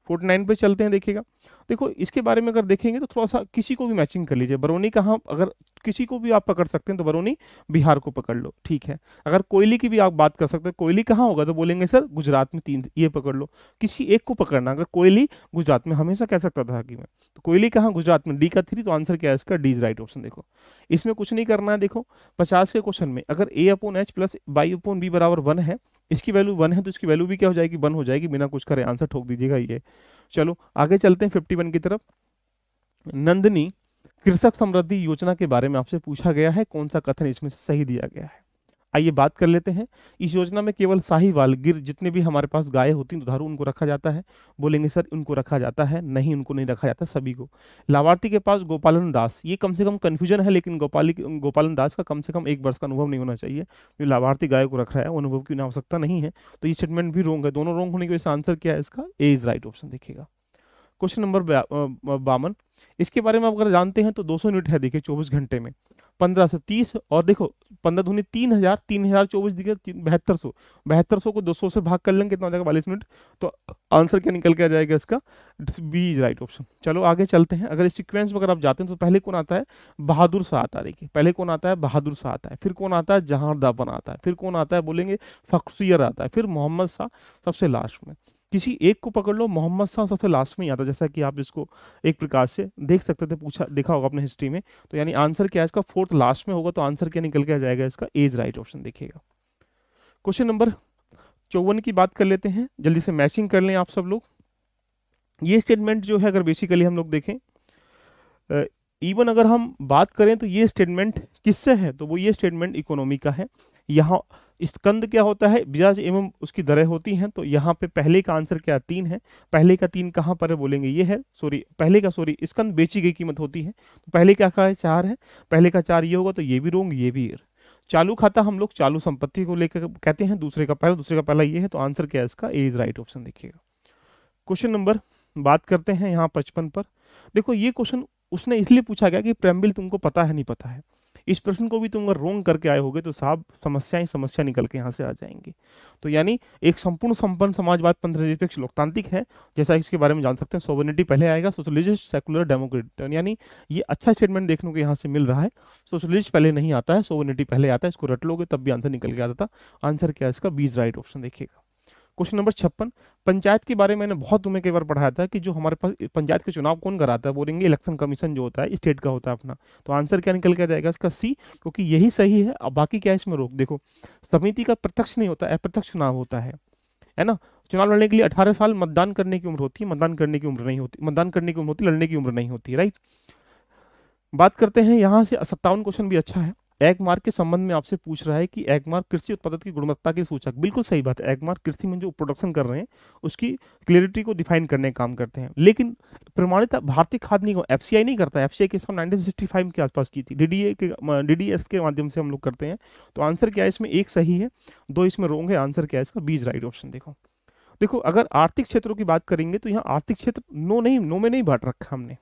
फोर्टी नाइन पर चलते हैं देखिएगा देखो इसके बारे में अगर देखेंगे तो थोड़ा सा किसी को भी मैचिंग कर लीजिए बरौनी कहाँ अगर किसी को भी आप पकड़ सकते हैं तो बरौनी बिहार को पकड़ लो ठीक है अगर कोयली की भी आप बात कर सकते हैं कोयली कहाँ होगा तो बोलेंगे सर गुजरात में तीन ये पकड़ लो किसी एक को पकड़ना अगर कोयली गुजरात में हमेशा कह सकता था कि मैं तो कोयली कहाँ गुजरात में डी का थ्री तो आंसर क्या है इसका डी इज राइट ऑप्शन देखो इसमें कुछ नहीं करना है देखो पचास के क्वेश्चन में अगर A upon H plus by upon B बराबर वन है इसकी वैल्यू वन है तो इसकी वैल्यू भी क्या हो जाएगी वन हो जाएगी बिना कुछ करे आंसर ठोक दीजिएगा ये चलो आगे चलते हैं फिफ्टी वन की तरफ नंदनी कृषक समृद्धि योजना के बारे में आपसे पूछा गया है कौन सा कथन इसमें से सही दिया गया है आइए बात कर लेते हैं इस योजना में केवल साहिवाल गिर जितने भी हमारे पास गाय होती हैं दुधारू उनको रखा जाता है बोलेंगे सर उनको रखा जाता है नहीं उनको नहीं रखा जाता सभी को लाभार्थी के पास गोपालन दास ये कम से कम कन्फ्यूजन है लेकिन गोपाली गोपालन दास का कम से कम एक वर्ष का अनुभव नहीं होना चाहिए जो लाभार्थी गाय को रख रहा है अनुभव की आवश्यकता नहीं है तो ये स्टेटमेंट भी रोंग है दोनों रोंग होने की वजह से आंसर क्या है इसका ए इज राइट ऑप्शन देखिएगा क्वेश्चन नंबर बावन इसके बारे में आप अगर जानते हैं तो 200 यूनिट है देखिए चौबीस घंटे में पंद्रह सौ तीस और देखो पंद्रह दूनी तीन हजार तीन हजार चौबीस दिखे बहत्तर सौ बहत्तर सौ को दो सौ से भाग कर लेंगे कितना हो जाएगा बालीस मिनट तो आंसर क्या निकल के आ जाएगा इसका बी इज राइट ऑप्शन चलो आगे चलते हैं अगर सिक्वेंस में अगर आप जाते हैं तो पहले कौन आता है बहादुर शाह आता देखिए पहले कौन आता है बहादुर शाह आता है फिर कौन आता है जहां दापन आता है फिर कौन आता है बोलेंगे फक्सियर आता है फिर मोहम्मद शाह सबसे लास्ट में किसी एक को पकड़ लो मोहम्मद शाह सबसे लास्ट में ही आता जैसा कि आप इसको एक प्रकार से देख सकते थे पूछा देखा होगा अपने हिस्ट्री में तो यानी आंसर क्या है इसका फोर्थ लास्ट में होगा तो आंसर क्या निकल के आ जाएगा इसका एज राइट ऑप्शन देखिएगा क्वेश्चन नंबर चौवन की बात कर लेते हैं जल्दी से मैचिंग कर लें आप सब लोग ये स्टेटमेंट जो है अगर बेसिकली हम लोग देखें इवन अगर हम बात करें तो ये स्टेटमेंट किससे है तो वो ये स्टेटमेंट इकोनॉमी का है यहाँ स्कंद क्या होता है बिजाज एवं उसकी दरें होती हैं तो यहाँ पे पहले का आंसर क्या तीन है पहले का तीन कहाँ पर है बोलेंगे ये है सॉरी पहले का सॉरी स्कंद बेची गई कीमत होती है तो पहले क्या कहा है चार है पहले का चार ये होगा तो ये भी रोंग ये भी चालू खाता हम लोग चालू संपत्ति को लेकर कहते हैं दूसरे का पहला दूसरे का पहला ये है तो आंसर क्या है इसका ए इज राइट ऑप्शन देखिएगा क्वेश्चन नंबर बात करते हैं यहाँ पचपन पर देखो ये क्वेश्चन उसने इसलिए पूछा गया कि प्रेमबिल तुमको पता है नहीं पता है इस प्रश्न को भी तुम अगर रोंग करके आए होगे तो साहब समस्या ही समस्या निकल के यहाँ से आ जाएंगी तो यानी एक संपूर्ण संपन्न समाजवाद पंथ निरपेक्ष लोकतांत्रिक है जैसा इसके बारे में जान सकते हैं सोवर्निटी पहले आएगा सोशलिस्ट सेकुलर डेमोक्रेट यानी ये अच्छा स्टेटमेंट देखने को यहाँ से मिल रहा है सोशलिस्ट पहले नहीं आता है सोवर्निटी पहले आता है इसको रट लोगे तब भी आंसर निकल के आता था आंसर क्या है इसका बीज राइट ऑप्शन देखिएगा क्वेश्चन नंबर छप्पन पंचायत के बारे में मैंने बहुत तुम्हें कई बार पढ़ाया था कि जो हमारे पास पंचायत के चुनाव कौन कराता है बोलेंगे इलेक्शन कमीशन जो होता है स्टेट का होता है अपना तो आंसर क्या निकल के जाएगा इसका सी क्योंकि यही सही है अब बाकी क्या है इसमें रोक देखो समिति का प्रत्यक्ष नहीं होता अप्रत्यक्ष चुनाव होता है है ना चुनाव लड़ने के लिए अठारह साल मतदान करने की उम्र होती है मतदान करने की उम्र नहीं होती मतदान करने की उम्र होती लड़ने की उम्र नहीं होती राइट बात करते हैं यहाँ से सत्तावन क्वेश्चन भी अच्छा है एगमार्क के संबंध में आपसे पूछ रहा है कि एगमार्क कृषि उत्पादक की गुणवत्ता के सूचक बिल्कुल सही बात है एगमार्क कृषि में जो प्रोडक्शन कर रहे हैं उसकी क्लियरिटी को डिफाइन करने का काम करते हैं लेकिन प्रमाणित भारतीय खाद निगम एफ नहीं करता है एफ के स्थापना नाइनटीन के आसपास की थी डी के डी के माध्यम से हम लोग करते हैं तो आंसर क्या है इसमें एक सही है दो इसमें रोंग है आंसर क्या है इसका बीज राइट ऑप्शन देखो देखो अगर आर्थिक क्षेत्रों की बात करेंगे तो यहाँ आर्थिक क्षेत्र नो नहीं नो में नहीं बांट रखा हमने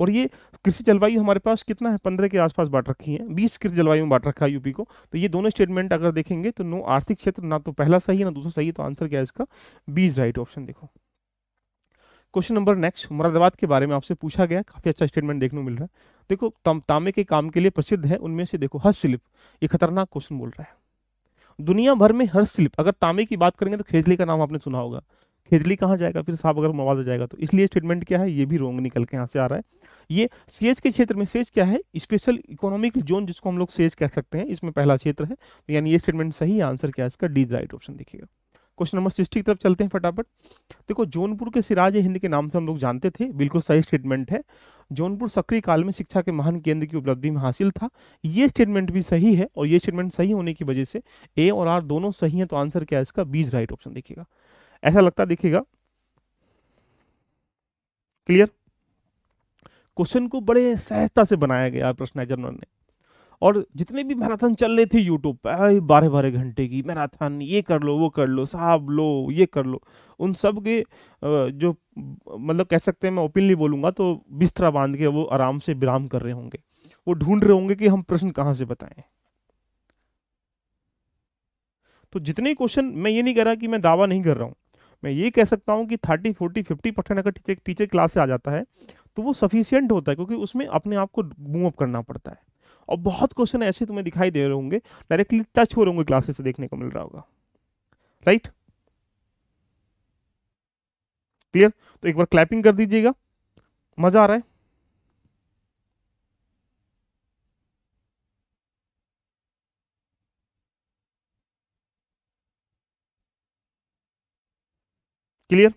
और ये कृषि जलवायु हमारे पास कितना है पंद्रह के आसपास बांट रखी है बीस कृषि जलवायु में बांट रखा है यूपी को तो ये दोनों स्टेटमेंट अगर देखेंगे तो नो आर्थिक क्षेत्र ना तो पहला सही है ना दूसरा सही है तो आंसर क्या है इसका बीस राइट ऑप्शन देखो क्वेश्चन नंबर नेक्स्ट मुरादाबाद के बारे में आपसे पूछा गया काफी अच्छा स्टेटमेंट देखने को मिल रहा है देखो तम, तांबे के काम के लिए प्रसिद्ध है उनमें से देखो हस्तशिल्प ये खतरनाक क्वेश्चन बोल रहा है दुनिया भर में हस्तशिल्प अगर तांबे की बात करेंगे तो खेजली का नाम आपने सुना होगा खेजली कहाँ जाएगा फिर साफ अगर मवाजा जाएगा तो इसलिए स्टेटमेंट क्या है ये भी रोंग निकल के यहाँ से आ रहा है ये सेज के क्षेत्र में सेज क्या है स्पेशल इकोनॉमिक जोन जिसको हम लोग सेज कह सकते हैं इसमें पहला क्षेत्र है तो यानी ये स्टेटमेंट सही आंसर क्या है इसका डी राइट ऑप्शन देखिएगा क्वेश्चन नंबर सिक्सटी की तरफ चलते हैं फटाफट देखो जौनपुर के सिराज हिंद के नाम से हम लोग जानते थे बिल्कुल सही स्टेटमेंट है जौनपुर सक्रिय काल में शिक्षा के महान केंद्र की उपलब्धि में हासिल था ये स्टेटमेंट भी सही है और ये स्टेटमेंट सही होने की वजह से ए और आर दोनों सही है तो आंसर क्या है इसका बीज राइट ऑप्शन देखिएगा ऐसा लगता दिखेगा क्लियर क्वेश्चन को बड़े सहजता से बनाया गया प्रश्न जनरल ने और जितने भी मैराथन चल रहे थे यूट्यूब पर बारह बारह घंटे की मैराथन ये कर लो वो कर लो साहब लो ये कर लो उन सब के जो मतलब कह सकते हैं मैं ओपनली बोलूँगा तो बिस्तरा बांध के वो आराम से विराम कर रहे होंगे वो ढूंढ रहे होंगे कि हम प्रश्न कहाँ से बताएं तो जितने क्वेश्चन मैं ये नहीं कह रहा कि मैं दावा नहीं कर रहा हूँ मैं ये कह सकता हूँ कि थर्टी फोर्टी फिफ्टी परसेंट अगर टीचर टीचर क्लास से आ जाता है तो वो सफिशियंट होता है क्योंकि उसमें अपने आप को मूव अप करना पड़ता है और बहुत क्वेश्चन ऐसे तुम्हें दिखाई दे रहे होंगे डायरेक्टली टच हो रहे होंगे क्लासेस से देखने को मिल रहा होगा राइट क्लियर तो एक बार क्लैपिंग कर दीजिएगा मजा आ रहा है क्लियर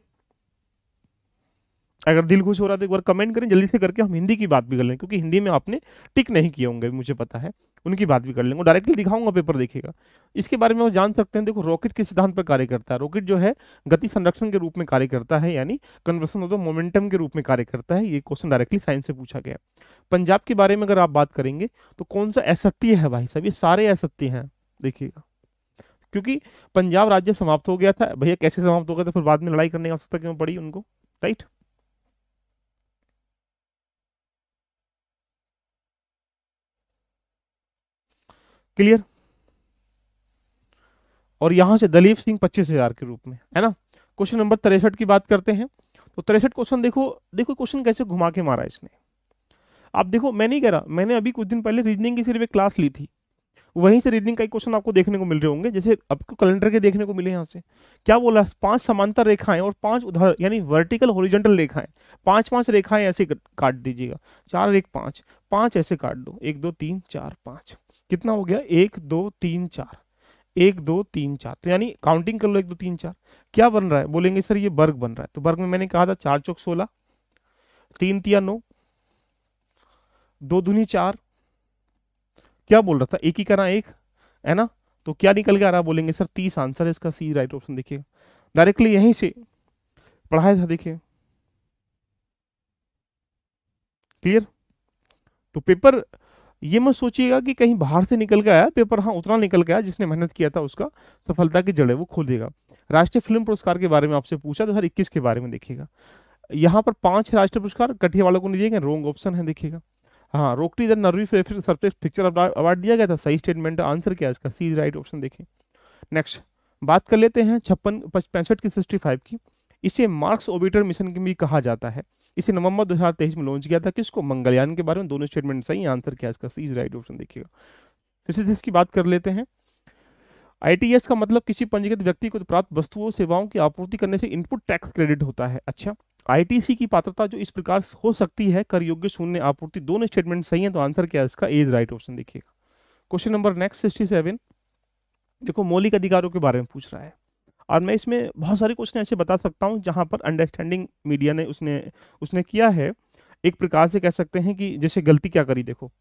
अगर दिल खुश हो रहा है तो एक बार कमेंट करें जल्दी से करके हम हिंदी की बात भी कर लेंगे क्योंकि हिंदी में आपने टिक नहीं किए होंगे मुझे पता है उनकी बात भी कर लेंगे डायरेक्टली दिखाऊंगा पेपर देखेगा इसके बारे में वो जान सकते हैं देखो रॉकेट के सिद्धांत पर कार्य करता है रॉकेट जो है गति संरक्षण के रूप में कार्य करता है यानी कन्वर्सन ऑफ द मोमेंटम के रूप में कार्य करता है ये क्वेश्चन डायरेक्टली साइंस से पूछा गया पंजाब के बारे में अगर आप बात करेंगे तो कौन सा असत्य है भाई साहब ये सारे असत्य हैं देखिएगा क्योंकि पंजाब राज्य समाप्त हो गया था भैया कैसे समाप्त हो गया था फिर बाद में लड़ाई करने की आवश्यकता क्यों पड़ी उनको राइट क्लियर और यहां से दलीप सिंह पच्चीस हजार के रूप में है ना क्वेश्चन नंबर तिरसठ की बात करते हैं तो तिरसठ क्वेश्चन देखो देखो क्वेश्चन कैसे घुमा के मारा इसने आप देखो मैं नहीं कह रहा मैंने अभी कुछ दिन पहले रीजनिंग की सिर्फ एक क्लास ली थी वहीं से रीडिंग का क्वेश्चन आपको देखने को मिल रहे होंगे जैसे आपको कैलेंडर के देखने को मिले यहाँ से क्या बोला पांच समांतर रेखाएं और पांच उधर यानी वर्टिकल होरिजेंटल रेखाएं पांच पांच रेखाएं ऐसे काट दीजिएगा चार एक पांच पांच ऐसे काट दो एक दो तीन चार पांच कितना हो गया एक दो तीन चार एक दो तीन चार तो यानी काउंटिंग कर लो एक दो तीन चार क्या बन रहा है बोलेंगे सर ये वर्ग बन रहा है तो वर्ग में मैंने कहा था चार चौक सोलह तीन तिया नौ दो दुनी चार क्या बोल रहा था एक ही करा एक है ना तो क्या निकल के आ रहा बोलेंगे सर तीस आंसर है इसका सी राइट ऑप्शन देखिए डायरेक्टली यहीं से पढ़ाया था देखिए क्लियर तो पेपर ये मत सोचिएगा कि कहीं बाहर से निकल गया पेपर हाँ उतना निकल गया जिसने मेहनत किया था उसका सफलता की जड़े वो खोल देगा राष्ट्रीय फिल्म पुरस्कार के बारे में आपसे पूछा दो हजार इक्कीस के बारे में देखिएगा यहाँ पर पांच राष्ट्रीय पुरस्कार कठिया वालों को नहीं दिएगा रॉन्ग ऑप्शन है देखिएगा हाँ रोकटी द नर्वी सरफेस पिक्चर अवार्ड दिया गया था सही स्टेटमेंट आंसर क्या है इसका सी राइट ऑप्शन देखें नेक्स्ट बात कर लेते हैं छप्पन पैंसठ की सिक्सटी फाइव की इसे मार्क्स ओबिटर मिशन की भी कहा जाता है इसे नवंबर 2023 में लॉन्च किया था किसको मंगलयान के बारे में दोनों स्टेटमेंट सही आंसर क्या है इसका सी राइट ऑप्शन देखिएगा फिजिक्स की बात कर लेते हैं आई का मतलब किसी पंजीकृत व्यक्ति को प्राप्त वस्तुओं सेवाओं की आपूर्ति करने से इनपुट टैक्स क्रेडिट होता है अच्छा आईटीसी की पात्रता जो इस प्रकार हो सकती है कर योग्य शून्य आपूर्ति दोनों स्टेटमेंट सही है तो आंसर क्या है इसका एज राइट ऑप्शन देखिएगा question number next sixty seven देखो मौलिक अधिकारों के बारे में पूछ रहा है और मैं इसमें बहुत सारे क्वेश्चन ऐसे बता सकता हूँ जहाँ पर अंडरस्टैंडिंग मीडिया ने उसने उसने किया है एक प्रकार से कह सकते हैं कि जैसे गलती क्या करी देखो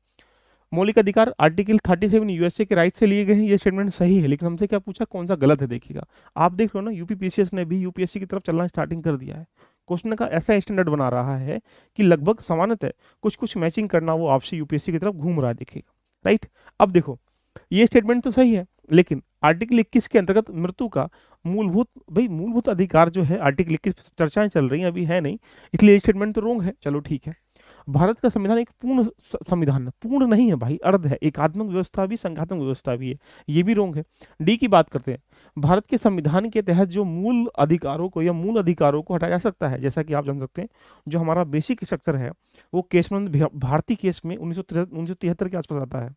मौलिक अधिकार आर्टिकल 37 यूएसए के राइट से लिए गए हैं ये स्टेटमेंट सही है लेकिन हमसे क्या पूछा कौन सा गलत है देखिएगा आप देख रहे हो ना यूपीपीसीएस ने भी यूपीएससी की तरफ चलना स्टार्टिंग कर दिया है क्वेश्चन का ऐसा स्टैंडर्ड बना रहा है कि लगभग समानतः कुछ कुछ मैचिंग करना वो आपसे यूपीएससी की तरफ घूम रहा दिखेगा राइट अब देखो ये स्टेटमेंट तो सही है लेकिन आर्टिकल इक्कीस के अंतर्गत मृत्यु का मूलभूत भाई मूलभूत अधिकार जो है आर्टिकल इक्कीस चर्चाएं चल रही हैं अभी है नहीं इसलिए स्टेटमेंट तो रोंग है चलो ठीक है भारत का संविधान एक पूर्ण संविधान है पूर्ण नहीं है भाई अर्ध है एकात्मक व्यवस्था भी संघात्मक व्यवस्था भी है ये भी रोंग है डी की बात करते हैं भारत के संविधान के तहत जो मूल अधिकारों को या मूल अधिकारों को हटाया जा सकता है जैसा कि आप जान सकते हैं जो हमारा बेसिक स्ट्रक्चर है वो केसमंद भारतीय केस में उन्नीस सौ के आसपास आता है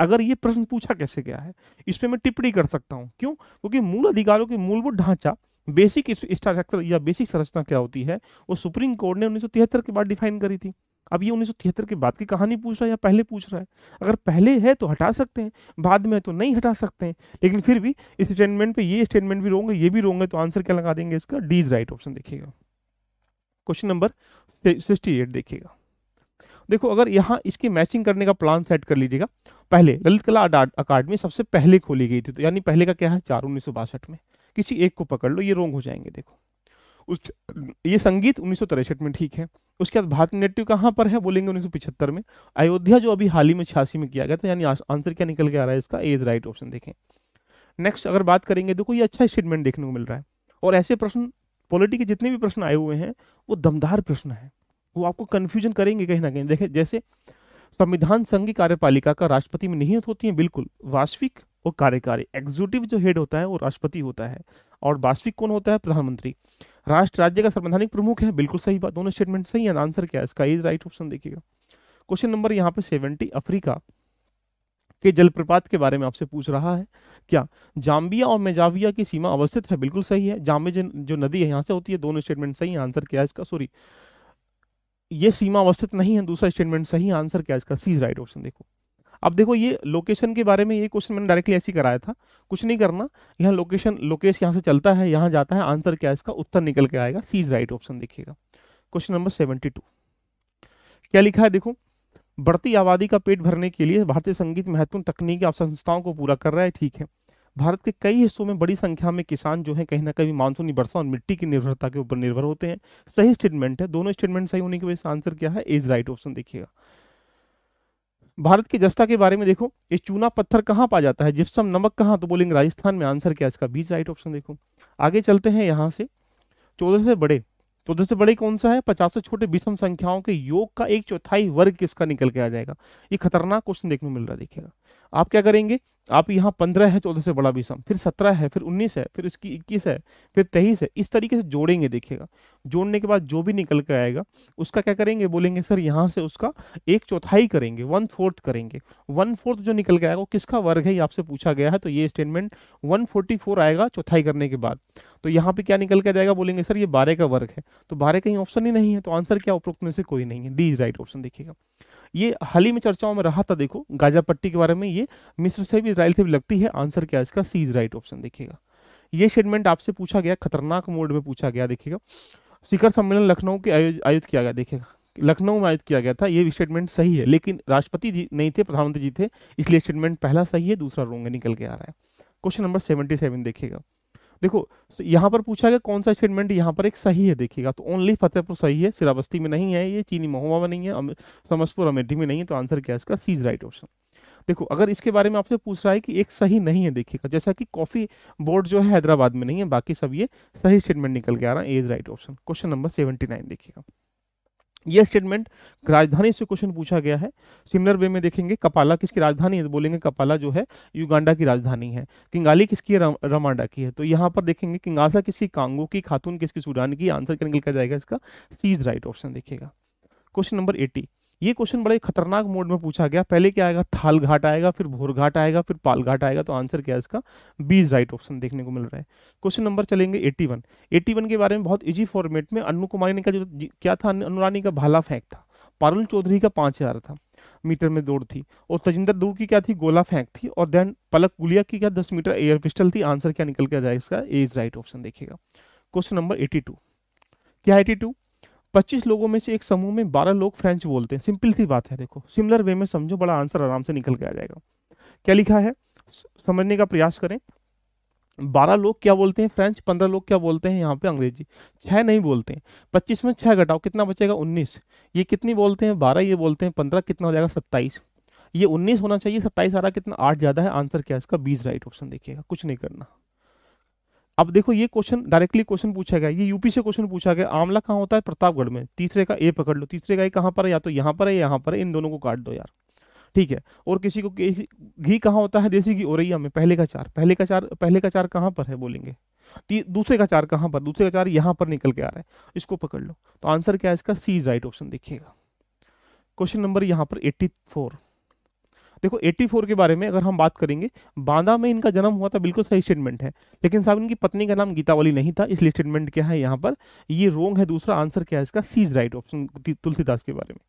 अगर ये प्रश्न पूछा कैसे गया है इस पर मैं टिप्पणी कर सकता हूँ क्यों क्योंकि मूल अधिकारों के मूलभूत ढांचा बेसिक स्ट्रक्चर या बेसिक संरचना क्या होती है वो सुप्रीम कोर्ट ने उन्नीस के बाद डिफाइन करी थी अब ये उन्नीस के बाद की कहानी पूछ रहा है या पहले पूछ रहा है अगर पहले है तो हटा सकते हैं बाद में है तो नहीं हटा सकते हैं लेकिन फिर भी इस स्टेटमेंट पे ये स्टेटमेंट भी रोंगे ये भी रोंगे तो आंसर क्या लगा देंगे इसका डी इज राइट ऑप्शन देखिएगा क्वेश्चन नंबर सिक्सटी देखिएगा देखो अगर यहाँ इसकी मैचिंग करने का प्लान सेट कर लीजिएगा पहले ललित कला अकाडमी सबसे पहले खोली गई थी तो यानी पहले का क्या है चार उन्नीस में किसी एक को पकड़ लो ये रोंग हो जाएंगे देखो उस ये संगीत उन्नीस में ठीक है उसके बाद भारत नेटिव कहाँ पर है बोलेंगे उन्नीस में अयोध्या जो अभी हाल ही में छियासी में किया गया था यानी आंसर क्या निकल के आ रहा है इसका एज राइट ऑप्शन देखें नेक्स्ट अगर बात करेंगे देखो ये अच्छा स्टेटमेंट देखने को मिल रहा है और ऐसे प्रश्न पॉलिटी के जितने भी प्रश्न आए हुए हैं वो दमदार प्रश्न है वो आपको कन्फ्यूजन करेंगे कहीं ना कहीं देखें जैसे संविधान संघ कार्यपालिका का राष्ट्रपति में नहीं होती है बिल्कुल वास्तविक और कार्यकारी एग्जीक्यूटिव जो हेड होता है वो राष्ट्रपति होता है और वास्तविक कौन होता है प्रधानमंत्री राष्ट्र राज्य का संवैधानिक प्रमुख है बिल्कुल सही बात दोनों स्टेटमेंट सही है आंसर क्या है इसका इज राइट ऑप्शन देखिएगा क्वेश्चन नंबर यहाँ पे सेवेंटी अफ्रीका के जलप्रपात के बारे में आपसे पूछ रहा है क्या जाम्बिया और मेजाविया की सीमा अवस्थित है बिल्कुल सही है जाम्बे जो नदी है यहाँ से होती है दोनों स्टेटमेंट सही है आंसर क्या है इसका सॉरी ये सीमा अवस्थित नहीं है दूसरा स्टेटमेंट सही आंसर क्या है इसका सी राइट ऑप्शन देखो अब देखो ये लोकेशन के बारे में ये क्वेश्चन मैंने डायरेक्टली ऐसे कराया था कुछ नहीं करना यहाँ लोकेशन लोकेश यहाँ से चलता है यहाँ जाता है आंसर क्या है इसका उत्तर निकल के आएगा सी इज राइट ऑप्शन देखिएगा क्वेश्चन नंबर सेवेंटी क्या लिखा है देखो बढ़ती आबादी का पेट भरने के लिए भारतीय संगीत महत्वपूर्ण तकनीकी संस्थाओं को पूरा कर रहा है ठीक है भारत के कई हिस्सों में बड़ी संख्या में किसान जो है कहीं ना कहीं मानसूनी वर्षा और मिट्टी की निर्भरता के ऊपर निर्भर होते हैं सही स्टेटमेंट है दोनों स्टेटमेंट सही होने की वजह से आंसर क्या है इज राइट ऑप्शन देखिएगा भारत की जस्ता के बारे में देखो ये चूना पत्थर कहाँ पा जाता है जिप्सम नमक कहाँ तो बोलेंगे राजस्थान में आंसर क्या इसका बीच राइट ऑप्शन देखो आगे चलते हैं यहाँ से चौदह से बड़े चौदह से बड़े कौन सा है पचास से छोटे विषम संख्याओं के योग का एक चौथाई वर्ग किसका निकल के आ जाएगा ये खतरनाक क्वेश्चन देखने मिल रहा है देखिएगा आप क्या करेंगे आप यहाँ पंद्रह है चौदह से बड़ा विषम फिर सत्रह है फिर उन्नीस है फिर इसकी इक्कीस है फिर तेईस है इस तरीके से जोड़ेंगे देखिएगा जोड़ने के बाद जो भी निकल कर आएगा उसका क्या करेंगे बोलेंगे सर यहाँ से उसका एक चौथाई करेंगे वन फोर्थ करेंगे वन फोर्थ जो निकल के आएगा वो किसका वर्ग है ये आपसे पूछा गया है तो ये स्टेटमेंट वन आएगा चौथाई करने के बाद तो यहाँ पे क्या निकल के जाएगा बोलेंगे सर ये बारह का वर्ग है तो बारह कहीं ऑप्शन ही नहीं है तो आंसर क्या उपरोक्त में से कोई नहीं है डी इज राइट ऑप्शन देखिएगा ये हाल ही में चर्चाओं में रहा था देखो गाजा पट्टी के बारे में ये मिस्र से भी इसराइल से भी लगती है आंसर क्या है इसका सी इज राइट ऑप्शन देखिएगा ये स्टेटमेंट आपसे पूछा गया खतरनाक मोड में पूछा गया देखिएगा शिखर सम्मेलन लखनऊ के आयोजित किया गया देखिएगा लखनऊ में आयोजित किया गया था ये स्टेटमेंट सही है लेकिन राष्ट्रपति जी नहीं थे प्रधानमंत्री जी थे इसलिए स्टेटमेंट पहला सही है दूसरा रोंग निकल के आ रहा है क्वेश्चन नंबर सेवेंटी सेवन देखिएगा देखो तो यहाँ पर पूछा गया कौन सा स्टेटमेंट यहाँ पर एक सही है देखिएगा तो ओनली फतेहपुर सही है सिराबस्ती में नहीं है ये चीनी महुआ में नहीं है समस्तपुर अमेठी में नहीं है तो आंसर क्या है इसका सीज राइट ऑप्शन देखो अगर इसके बारे में आपसे पूछ रहा है कि एक सही नहीं है देखिएगा जैसा कि कॉफी बोर्ड जो है हैदराबाद में नहीं है बाकी सब ये सही स्टेटमेंट निकल के आ रहा है A is right option question number seventy nine देखिएगा यह स्टेटमेंट राजधानी से क्वेश्चन पूछा गया है सिमिलर वे में देखेंगे कपाला किसकी राजधानी है तो बोलेंगे कपाला जो है युगांडा की राजधानी है किंगाली किसकी है रमांडा की है तो यहाँ पर देखेंगे किंगासा किसकी कांगो की खातून किसकी सूडान की आंसर क्या निकल जाएगा इसका सीज राइट ऑप्शन देखिएगा क्वेश्चन नंबर एटी ये क्वेश्चन बड़े खतरनाक मोड में पूछा गया पहले क्या आएगा थाल घाट आएगा फिर भोर घाट आएगा फिर पाल घाट आएगा तो आंसर क्या है इसका बीज राइट ऑप्शन देखने को मिल रहा है क्वेश्चन नंबर चलेंगे एट्टी वन एट्टी वन के बारे में बहुत इजी फॉर्मेट में अनु कुमारी ने का जो क्या था अनुरानी का भाला फेंक था पारुल चौधरी का पांच हज़ार था मीटर में दौड़ थी और तजिंदर दूर की क्या थी गोला फेंक थी और देन पलक गुलिया की क्या दस मीटर एयर पिस्टल थी आंसर क्या निकल के जाएगा इसका ए इज राइट ऑप्शन देखेगा क्वेश्चन नंबर एटी टू क्या एटी टू 25 लोगों में से एक समूह में 12 लोग फ्रेंच बोलते हैं सिंपल सी बात है देखो सिमिलर वे में समझो बड़ा आंसर आराम से निकल के आ जाएगा क्या लिखा है समझने का प्रयास करें बारह लोग क्या बोलते हैं फ्रेंच पंद्रह लोग क्या बोलते हैं यहाँ पे अंग्रेजी छः नहीं बोलते हैं पच्चीस में छः घटाओ कितना बचेगा उन्नीस ये कितनी बोलते हैं बारह ये बोलते हैं पंद्रह कितना हो जाएगा सत्ताईस ये उन्नीस होना चाहिए सत्ताईस आ रहा कितना आठ ज़्यादा है आंसर क्या है इसका बीस राइट ऑप्शन देखिएगा कुछ नहीं करना अब देखो ये क्वेश्चन डायरेक्टली क्वेश्चन पूछा गया ये यूपी से क्वेश्चन पूछा गया आमला कहाँ होता है प्रतापगढ़ में तीसरे का ए पकड़ लो तीसरे का ए कहाँ पर है या तो यहाँ पर है यहाँ पर है इन दोनों को काट दो यार ठीक है और किसी को घी कहाँ होता है देसी घी औरैया में पहले का चार पहले का चार पहले का चार कहाँ पर है बोलेंगे दूसरे का चार कहाँ पर दूसरे का चार यहाँ पर निकल के आ रहा है इसको पकड़ लो तो आंसर क्या है इसका सी राइट ऑप्शन देखिएगा क्वेश्चन नंबर यहाँ पर एट्टी फोर देखो 84 के बारे में अगर हम बात करेंगे बांदा में इनका जन्म हुआ था बिल्कुल सही स्टेटमेंट है लेकिन साहब इनकी पत्नी का नाम गीतावली नहीं था इसलिए स्टेटमेंट क्या है यहाँ पर ये रोंग है दूसरा आंसर क्या है इसका सीज राइट ऑप्शन तुलसीदास के बारे में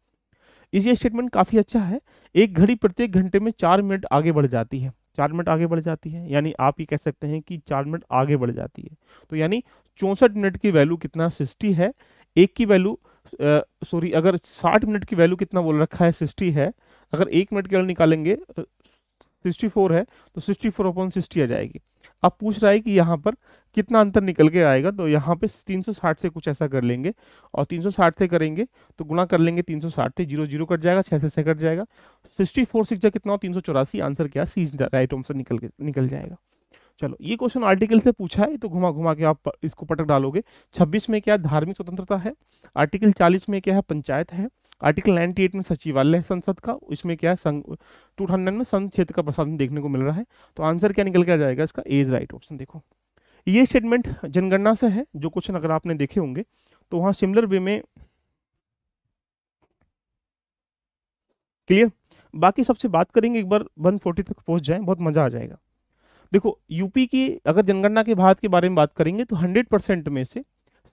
इस ये स्टेटमेंट काफ़ी अच्छा है एक घड़ी प्रत्येक घंटे में चार मिनट आगे बढ़ जाती है चार मिनट आगे बढ़ जाती है यानी आप ये कह सकते हैं कि चार मिनट आगे बढ़ जाती है तो यानी चौंसठ मिनट की वैल्यू कितना सिक्सटी है एक की वैल्यू सॉरी अगर साठ मिनट की वैल्यू कितना बोल रखा है सिक्सटी है अगर एक मिनट के अंदर निकालेंगे सिक्सटी फोर है तो सिक्सटी फोर अपॉन सिक्सटी आ जाएगी अब पूछ रहा है कि यहाँ पर कितना अंतर निकल के आएगा तो यहाँ पे 360 से कुछ ऐसा कर लेंगे और 360 से करेंगे तो गुणा कर लेंगे 360 से जीरो जीरो कट जाएगा छः से छः कट जाएगा सिक्सटी फोर सिक्स कितना हो तीन आंसर क्या सी राइट आंसर निकल के निकल जाएगा चलो ये क्वेश्चन आर्टिकल से पूछा है तो घुमा घुमा के आप इसको पटक डालोगे 26 में क्या धार्मिक स्वतंत्रता है आर्टिकल 40 में क्या है पंचायत है आर्टिकल 98 में सचिवालय है संसद का इसमें क्या है संघ टू में संघ क्षेत्र का प्रशासन देखने को मिल रहा है तो आंसर क्या निकल के आ जाएगा इसका एज राइट ऑप्शन देखो ये स्टेटमेंट जनगणना से है जो क्वेश्चन अगर आपने देखे होंगे तो वहाँ सिमिलर वे में क्लियर बाकी सबसे बात करेंगे एक बार 140 तक पहुँच जाए बहुत मजा आ जाएगा देखो यूपी की अगर जनगणना के भारत के बारे में बात करेंगे तो हंड्रेड परसेंट में से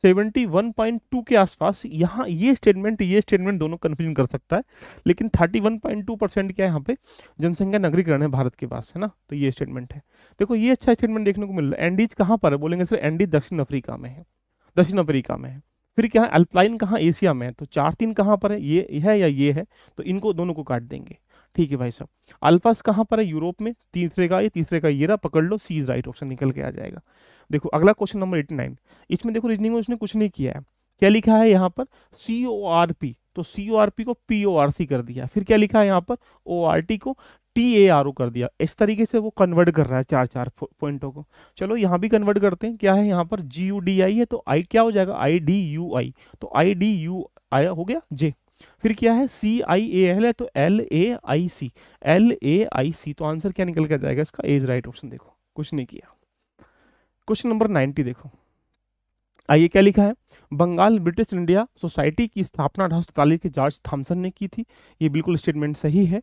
71.2 के आसपास यहाँ ये स्टेटमेंट ये स्टेटमेंट दोनों कन्फ्यूजन कर सकता है लेकिन 31.2 परसेंट क्या है यहाँ पे जनसंख्या नगरीकरण है भारत के पास है ना तो ये स्टेटमेंट है देखो ये अच्छा स्टेटमेंट देखने को मिल रहा है एंडीज कहाँ पर है बोलेंगे सर एंडीज दक्षिण अफ्रीका में है दक्षिण अफ्रीका में है फिर क्या है अल्पलाइन कहाँ एशिया में है तो चार तीन कहाँ पर है ये है या ये है तो इनको दोनों को काट देंगे ठीक है भाई साहब अल्फास कहाँ पर है यूरोप में तीसरे का ये तीसरे का ये रहा पकड़ लो सी राइट ऑप्शन निकल के आ जाएगा देखो अगला क्वेश्चन नंबर एटी नाइन इसमें देखो रीजनिंग में उसने कुछ नहीं किया है क्या लिखा है यहाँ पर सी ओ आर पी तो सी ओ आर पी को पी ओ आर सी कर दिया फिर क्या लिखा है यहाँ पर ओ आर टी को टी ए आर ओ कर दिया इस तरीके से वो कन्वर्ट कर रहा है चार चार पॉइंटों को चलो यहाँ भी कन्वर्ट करते हैं क्या है यहाँ पर जी यू डी आई है तो आई क्या हो जाएगा आई डी यू आई तो आई डी यू आया हो गया जे फिर क्या है सी आई ए एल है तो L A I C L A आई सी तो आंसर क्या निकल कर जाएगा इसका एज राइट ऑप्शन देखो कुछ नहीं किया क्वेश्चन नंबर नाइनटी देखो आइए क्या लिखा है बंगाल ब्रिटिश इंडिया सोसाइटी की स्थापना अठारह के जॉर्ज थॉम्सन ने की थी ये बिल्कुल स्टेटमेंट सही है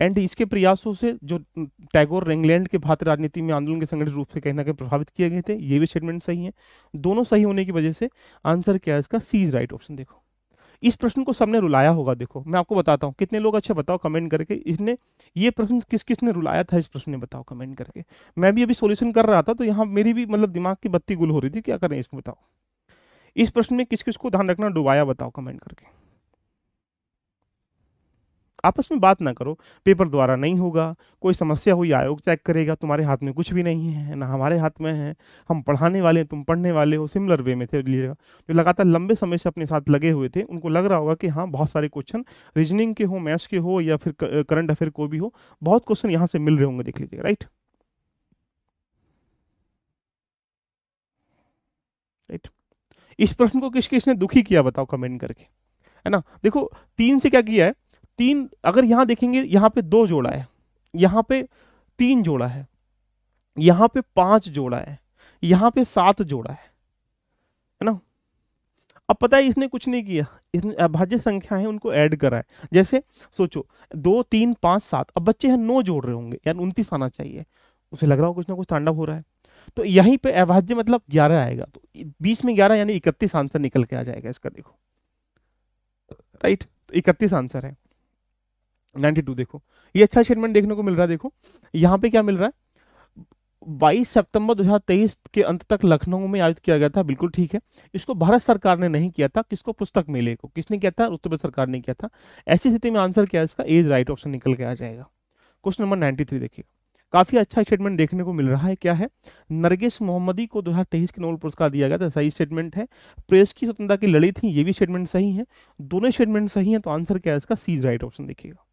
एंड इसके प्रयासों से जो टैगोर इंग्लैंड के भारत राजनीति में आंदोलन के संगठित रूप से कहीं ना कहीं प्रभावित किए गए थे ये भी स्टेटमेंट सही है दोनों सही होने की वजह से आंसर क्या है इसका सी इज राइट ऑप्शन देखो इस प्रश्न को सबने रुलाया होगा देखो मैं आपको बताता हूँ कितने लोग अच्छे बताओ कमेंट करके इसने ये प्रश्न किस किस ने रुलाया था इस प्रश्न ने बताओ कमेंट करके मैं भी अभी सोल्यूशन कर रहा था तो यहाँ मेरी भी मतलब दिमाग की बत्ती गुल हो रही थी क्या करें इसमें बताओ इस प्रश्न में किस किस को ध्यान रखना डुबाया बताओ कमेंट करके आपस में बात ना करो पेपर द्वारा नहीं होगा कोई समस्या हुई आयोग चेक करेगा तुम्हारे हाथ में कुछ भी नहीं है ना हमारे हाथ में है हम पढ़ाने वाले हैं तुम पढ़ने वाले हो सिमिलर वे में थे लीजिएगा जो लगातार लंबे समय से अपने साथ लगे हुए थे उनको लग रहा होगा कि हाँ बहुत सारे क्वेश्चन रीजनिंग के हो मैथ्स के हो या फिर करंट अफेयर को भी हो बहुत क्वेश्चन यहाँ से मिल रहे होंगे देख लीजिएगा राइट राइट इस प्रश्न को किस किसने दुखी किया बताओ कमेंट करके है ना देखो तीन से क्या किया है तीन अगर यहां देखेंगे यहाँ पे दो जोड़ा है यहाँ पे तीन जोड़ा है यहाँ पे पांच जोड़ा है यहाँ पे सात जोड़ा है है ना अब पता है इसने कुछ नहीं किया इसने अभाज्य संख्या है उनको ऐड करा है जैसे सोचो दो तीन पांच सात अब बच्चे हैं नौ जोड़ रहे होंगे यानी उनतीस आना चाहिए उसे लग रहा हो कुछ ना कुछ तांडव हो रहा है तो यहीं पे अभाज्य मतलब ग्यारह आएगा तो बीच में ग्यारह यानी इकतीस आंसर निकल के आ जाएगा इसका देखो राइट तो इकतीस आंसर है टू देखो ये अच्छा स्टेटमेंट देखने को मिल रहा है देखो यहाँ पे क्या मिल रहा है बाईस सितंबर 2023 के अंत तक लखनऊ में आयोजित किया गया था बिल्कुल ठीक है इसको भारत सरकार ने नहीं किया था किसको पुस्तक मेले को किसने किया था उत्तर प्रदेश सरकार ने किया था ऐसी स्थिति में आंसर क्या है इसका एज राइट ऑप्शन निकल के आ जाएगा क्वेश्चन नंबर थ्री देखिए काफी अच्छा स्टेटमेंट देखने को मिल रहा है क्या है नरगेश मोहम्मदी को 2023 के नोबल पुरस्कार दिया गया था सही स्टेटमेंट है प्रेस की स्वतंत्रता की लड़ी थी ये भी स्टेटमेंट सही है दोनों स्टेटमेंट सही है तो आंसर क्या है इसका सीज राइट ऑप्शन देखिएगा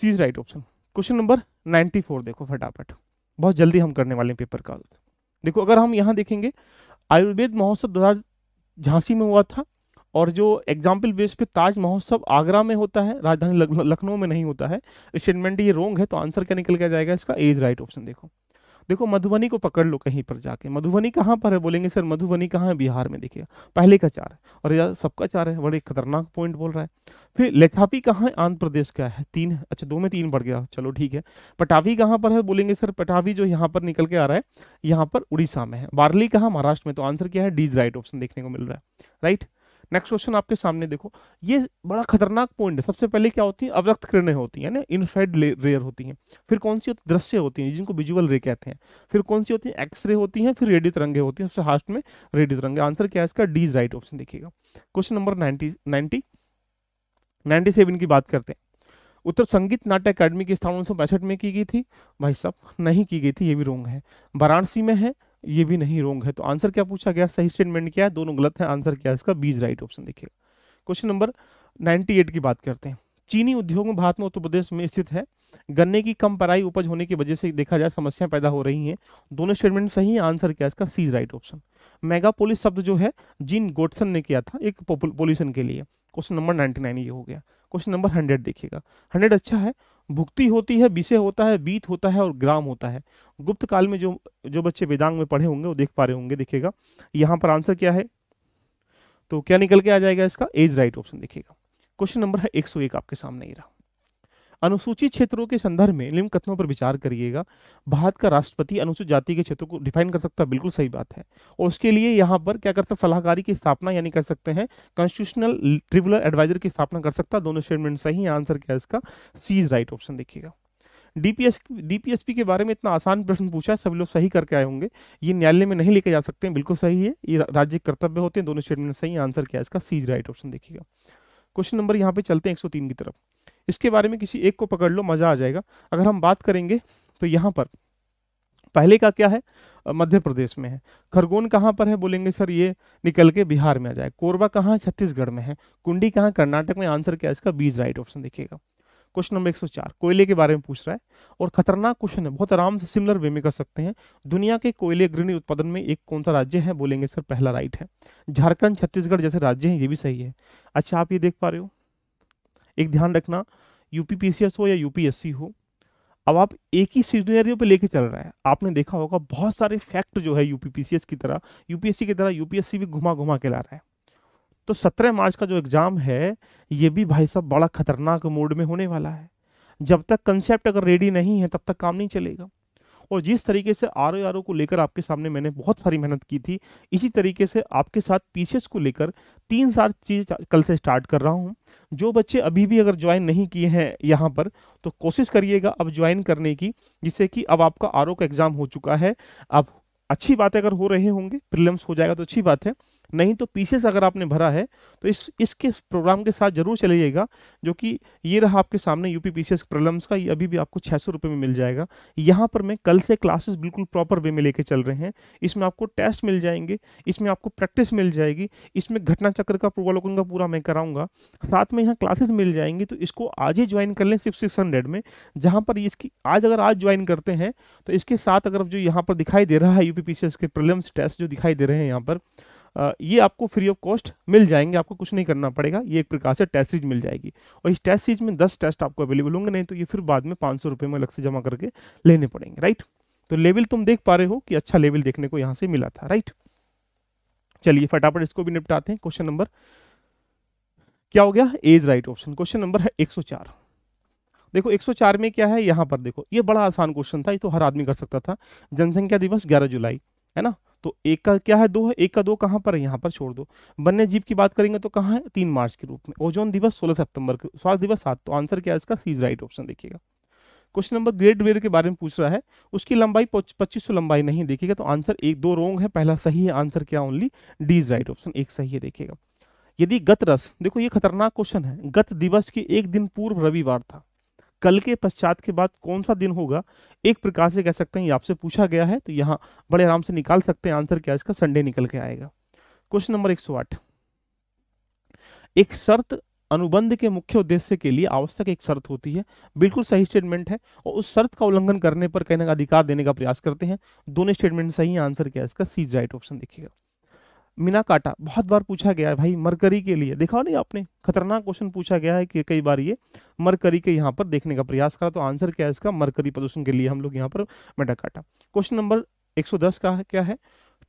C is right option question number 94 देखो फटाफट बहुत जल्दी हम करने वाले हैं पेपर का देखो अगर हम यहाँ देखेंगे आयुर्वेद महोत्सव दो झांसी में हुआ था और जो एग्जाम्पल बेस पे ताज महोत्सव आगरा में होता है राजधानी लखनऊ में नहीं होता है स्टेटमेंट ये रोंग है तो आंसर क्या निकल के जाएगा इसका एज राइट ऑप्शन देखो देखो मधुबनी को पकड़ लो कहीं पर जाके मधुबनी कहाँ पर है बोलेंगे सर मधुबनी कहाँ है बिहार में देखिएगा पहले का चार है और यार सबका चार है बड़े खतरनाक पॉइंट बोल रहा है फिर लेछापी कहाँ है आंध्र प्रदेश का है तीन है अच्छा दो में तीन बढ़ गया चलो ठीक है पटावी कहाँ पर है बोलेंगे सर पटावी जो यहाँ पर निकल के आ रहा है यहाँ पर उड़ीसा में है बारली कहाँ महाराष्ट्र में तो आंसर क्या है डीज राइट ऑप्शन देखने को मिल रहा है राइट नेक्स्ट क्वेश्चन आपके सामने देखो ये बड़ा खतरनाक पॉइंट है सबसे पहले क्या होती है अवरक्त किरणें होती हैं ना इनफ्राइड रेयर होती हैं फिर कौन सी होती दृश्य होती हैं जिनको विजुअल रे कहते हैं फिर कौन सी होती है एक्सरे होती हैं फिर रेडियो तरंगे होती हैं सबसे हास्ट में रेडियो तरंगे आंसर क्या है इसका डी राइट ऑप्शन देखिएगा question number ninety ninety ninety seven की बात करते हैं उत्तर संगीत नाट्य अकादमी की स्थापना उन्नीस में की गई थी भाई साहब नहीं की गई थी ये भी रोंग है वाराणसी में है ये भी नहीं रोंग है तो आंसर क्या पूछा गया सही स्टेटमेंट क्या है दोनों गलत है आंसर क्या है इसका बीज राइट ऑप्शन देखिएगा क्वेश्चन नंबर 98 की बात करते हैं चीनी उद्योग में भारत में उत्तर प्रदेश में स्थित है गन्ने की कम पराई उपज होने की वजह से देखा जाए समस्याएं पैदा हो रही हैं दोनों स्टेटमेंट सही है आंसर क्या है इसका सी राइट ऑप्शन मेगापोलिस शब्द जो है जीन गोटसन ने किया था एक पोल्यूशन के लिए क्वेश्चन नंबर 99 ये हो गया क्वेश्चन नंबर हंड्रेड देखिएगा हंड्रेड अच्छा है भुक्ति होती है विषय होता है बीत होता है और ग्राम होता है गुप्त काल में जो जो बच्चे वेदांग में पढ़े होंगे वो देख पा रहे होंगे देखिएगा यहाँ पर आंसर क्या है तो क्या निकल के आ जाएगा इसका एज राइट ऑप्शन देखिएगा क्वेश्चन नंबर है 101 आपके सामने ही रहा अनुसूचित क्षेत्रों के संदर्भ में निम्न कथनों पर विचार करिएगा भारत का राष्ट्रपति अनुसूचित जाति के क्षेत्रों को डिफाइन कर सकता है बिल्कुल सही बात है और उसके लिए यहाँ पर क्या कर सकता है सलाहकारी की स्थापना यानी कर सकते हैं कॉन्स्टिट्यूशनल ट्रिब्यूनल एडवाइजर की स्थापना कर सकता दोनों स्टेटमेंट सही आंसर क्या है इसका सी इज राइट ऑप्शन देखिएगा डीपीएस डीपीएसपी के बारे में इतना आसान प्रश्न पूछा है सभी लोग सही करके आए होंगे ये न्यायालय में नहीं लेके जा सकते हैं बिल्कुल सही है ये राज्य कर्तव्य होते हैं दोनों स्टेटमेंट सही आंसर क्या है इसका सीज राइट ऑप्शन देखिएगा क्वेश्चन नंबर यहाँ पे चलते हैं 103 की तरफ इसके बारे में किसी एक को पकड़ लो मज़ा आ जाएगा अगर हम बात करेंगे तो यहाँ पर पहले का क्या है मध्य प्रदेश में है खरगोन कहाँ पर है बोलेंगे सर ये निकल के बिहार में आ जाए कोरबा कहाँ छत्तीसगढ़ में है कुंडी कहाँ कर्नाटक में आंसर क्या है इसका बीज राइट ऑप्शन देखिएगा क्वेश्चन नंबर 104 कोयले के बारे में पूछ रहा है और खतरनाक क्वेश्चन है बहुत आराम से सिमिलर वे में कर सकते हैं दुनिया के कोयले अग्रणी उत्पादन में एक कौन सा राज्य है बोलेंगे सर पहला राइट है झारखंड छत्तीसगढ़ जैसे राज्य हैं ये भी सही है अच्छा आप ये देख पा रहे हो एक ध्यान रखना यूपीपीसीएस हो या यूपीएससी हो अब आप एक ही सीनरियो पे लेके चल रहा है आपने देखा होगा बहुत सारे फैक्ट जो है यूपीपीसीएस की तरह यूपीएससी की तरह यूपीएससी भी घुमा घुमा के ला रहा है तो 17 मार्च का जो एग्ज़ाम है ये भी भाई साहब बड़ा खतरनाक मोड में होने वाला है जब तक कंसेप्ट अगर रेडी नहीं है तब तक काम नहीं चलेगा और जिस तरीके से आर ओ आर ओ को लेकर आपके सामने मैंने बहुत सारी मेहनत की थी इसी तरीके से आपके साथ पीसीएस को लेकर तीन सार चीज़ कल से स्टार्ट कर रहा हूँ जो बच्चे अभी भी अगर ज्वाइन नहीं किए हैं यहाँ पर तो कोशिश करिएगा अब ज्वाइन करने की जिससे कि अब आपका आर का एग्ज़ाम हो चुका है अब अच्छी बात अगर हो रहे होंगे प्रिलम्स हो जाएगा तो अच्छी बात है नहीं तो पीसेस अगर आपने भरा है तो इस इसके प्रोग्राम के साथ जरूर चलिएगा जो कि ये रहा आपके सामने यूपी पीसीएस प्रॉब्लम्स का ये अभी भी आपको छः सौ में मिल जाएगा यहाँ पर मैं कल से क्लासेस बिल्कुल प्रॉपर वे में लेके चल रहे हैं इसमें आपको टेस्ट मिल जाएंगे इसमें आपको प्रैक्टिस मिल जाएगी इसमें घटना चक्र का प्रोवाल का पूरा मैं कराऊंगा साथ में यहाँ क्लासेस मिल जाएंगी तो इसको आज ही ज्वाइन कर लें सिर्फ सिक्स में जहाँ पर इसकी आज अगर आज ज्वाइन करते हैं तो इसके साथ अगर जो यहाँ पर दिखाई दे रहा है यू पीसीएस के प्रॉब्लम्स टेस्ट जो दिखाई दे रहे हैं यहाँ पर ये आपको फ्री ऑफ कॉस्ट मिल जाएंगे आपको कुछ नहीं करना पड़ेगा ये एक प्रकार से टेस्ट सीरीज मिल जाएगी और इस टेस्ट सीरीज में दस टेस्ट आपको अवेलेबल होंगे नहीं तो ये फिर बाद में पाँच सौ में अलग से जमा करके लेने पड़ेंगे राइट तो लेवल तुम देख पा रहे हो कि अच्छा लेवल देखने को यहाँ से मिला था राइट चलिए फटाफट इसको भी निपटाते हैं क्वेश्चन नंबर क्या हो गया A is right option question number है 104 देखो 104 में क्या है यहां पर देखो ये बड़ा आसान क्वेश्चन था ये तो हर आदमी कर सकता था जनसंख्या दिवस 11 जुलाई है ना तो एक का क्या है दो है एक का दो कहाँ पर है यहाँ पर छोड़ दो वन्य जीव की बात करेंगे तो कहाँ है तीन मार्च के रूप में ओजोन दिवस सोलह सितंबर को स्वास्थ्य दिवस सात तो आंसर क्या है इसका सीज राइट ऑप्शन देखिएगा क्वेश्चन नंबर ग्रेट वेयर के बारे में पूछ रहा है उसकी लंबाई पच्चीस लंबाई नहीं देखिएगा तो आंसर एक दो रोंग है पहला सही है आंसर क्या only D is right option एक सही है देखिएगा यदि गत रस देखो ये खतरनाक क्वेश्चन है गत दिवस के एक दिन पूर्व रविवार था कल के पश्चात के बाद कौन सा दिन होगा एक प्रकार से कह सकते हैं ये आपसे पूछा गया है तो यहाँ बड़े आराम से निकाल सकते हैं आंसर क्या इसका संडे निकल के आएगा क्वेश्चन नंबर एक एक शर्त अनुबंध के मुख्य उद्देश्य के लिए आवश्यक एक शर्त होती है बिल्कुल सही स्टेटमेंट है और उस शर्त का उल्लंघन करने पर कहने का अधिकार देने का प्रयास करते हैं दोनों स्टेटमेंट सही आंसर क्या है इसका सी राइट ऑप्शन देखिएगा मीना काटा बहुत बार पूछा गया है भाई मरकरी के लिए देखा नहीं आपने खतरनाक क्वेश्चन पूछा गया है कि कई बार ये मरकरी के यहाँ पर देखने का प्रयास करा तो आंसर क्या है इसका मरकरी प्रदूषण के लिए हम लोग यहाँ पर मेटा काटा क्वेश्चन नंबर 110 का क्या है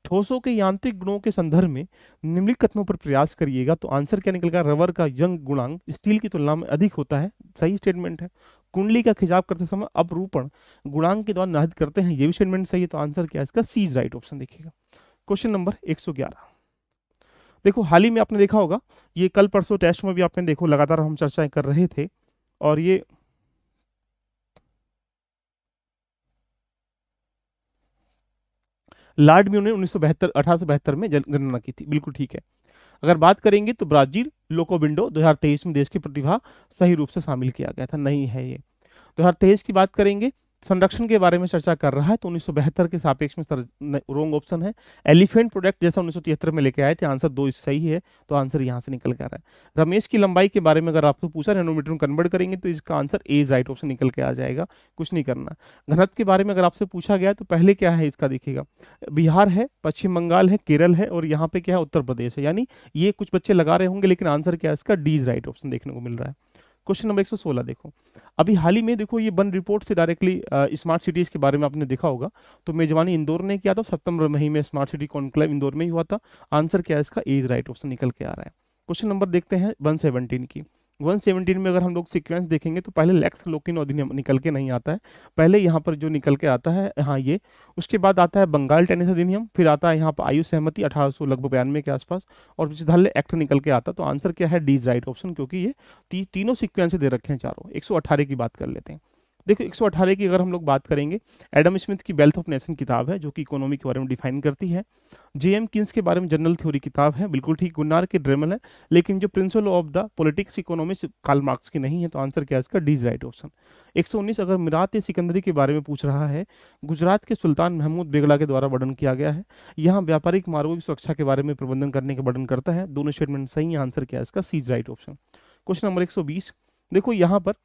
ठोसों के यांत्रिक गुणों के संदर्भ में निम्नलिखित कथनों पर प्रयास करिएगा तो आंसर क्या निकलेगा रबर का यंग गुणांग स्टील की तुलना में अधिक होता है सही स्टेटमेंट है कुंडली का खिजाब करते समय अपरूपण गुणांग के द्वारा नाहित करते हैं ये भी स्टेटमेंट सही है तो आंसर क्या है इसका सीज राइट ऑप्शन देखिएगा क्वेश्चन नंबर 111 देखो हाल ही में आपने देखा होगा ये कल परसों टेस्ट में भी आपने देखो लगातार हम चर्चाएं कर रहे थे और ये लार्ड म्यू ने उन्नीस सौ बहत्तर अठारह में जनगणना की थी बिल्कुल ठीक है अगर बात करेंगे तो ब्राजील लोको विंडो 2023 में देश की प्रतिभा सही रूप से शामिल किया गया था नहीं है ये 2023 की बात करेंगे संरक्षण के बारे में चर्चा कर रहा है तो उन्नीस के सापेक्ष में रोंग ऑप्शन है एलिफेंट प्रोडक्ट जैसा उन्नीस में लेके आए थे आंसर दो सही है तो आंसर यहाँ से निकल के आ रहा है रमेश की लंबाई के बारे में अगर आपको पूछा नैनोमीटर में कन्वर्ट करेंगे तो इसका आंसर ए राइट ऑप्शन निकल के आ जाएगा कुछ नहीं करना घनत्व के बारे में अगर आपसे पूछा गया तो पहले क्या है इसका देखिएगा बिहार है पश्चिम बंगाल है केरल है और यहाँ पे क्या है उत्तर प्रदेश है यानी ये कुछ बच्चे लगा रहे होंगे लेकिन आंसर क्या है इसका डी राइट ऑप्शन देखने को मिल रहा है क्वेश्चन नंबर 116 देखो अभी हाल ही में देखो ये वन रिपोर्ट से डायरेक्टली स्मार्ट सिटीज के बारे में आपने देखा होगा तो मेजबानी इंदौर ने किया था सितंबर महीने में स्मार्ट सिटी कॉन्क्लेव इंदौर में ही हुआ था आंसर क्या है इसका एज राइट ऑप्शन निकल के आ रहा है क्वेश्चन नंबर देखते हैं वन सेवनटीन की 117 में अगर हम लोग सीक्वेंस देखेंगे तो पहले लेक्स लोकिन अधिनियम निकल के नहीं आता है पहले यहाँ पर जो निकल के आता है हाँ ये उसके बाद आता है बंगाल टेनिस अधिनियम फिर आता है यहाँ पर आयु सहमति अठारह सौ लगभग बयानवे के आसपास और विश्वविद्यालय एक्ट निकल के आता तो आंसर क्या है डीज राइट ऑप्शन क्योंकि ये ती, तीनों सिक्वेंस दे रखे हैं चारों एक की बात कर लेते हैं देखो एक की अगर हम लोग बात करेंगे एडम स्मिथ की वेल्थ ऑफ नेशन किताब है जो कि इकोनॉमी के बारे में डिफाइन करती है जे एम किन्स के बारे में जनरल थ्योरी किताब है बिल्कुल ठीक गुन्नार के ड्रेमल है लेकिन जो principle of the politics economics Karl Marx की नहीं है तो आंसर क्या है इसका डीज राइट ऑप्शन 119 अगर मिरात ए सिकंदरी के बारे में पूछ रहा है गुजरात के सुल्तान महमूद बेगला के द्वारा वर्णन किया गया है यहाँ व्यापारिक मार्गों की सुरक्षा के बारे में प्रबंधन करने का वर्णन करता है दोनों स्टेटमेंट सही आंसर क्या है इसका C is right option question number एक देखो यहाँ पर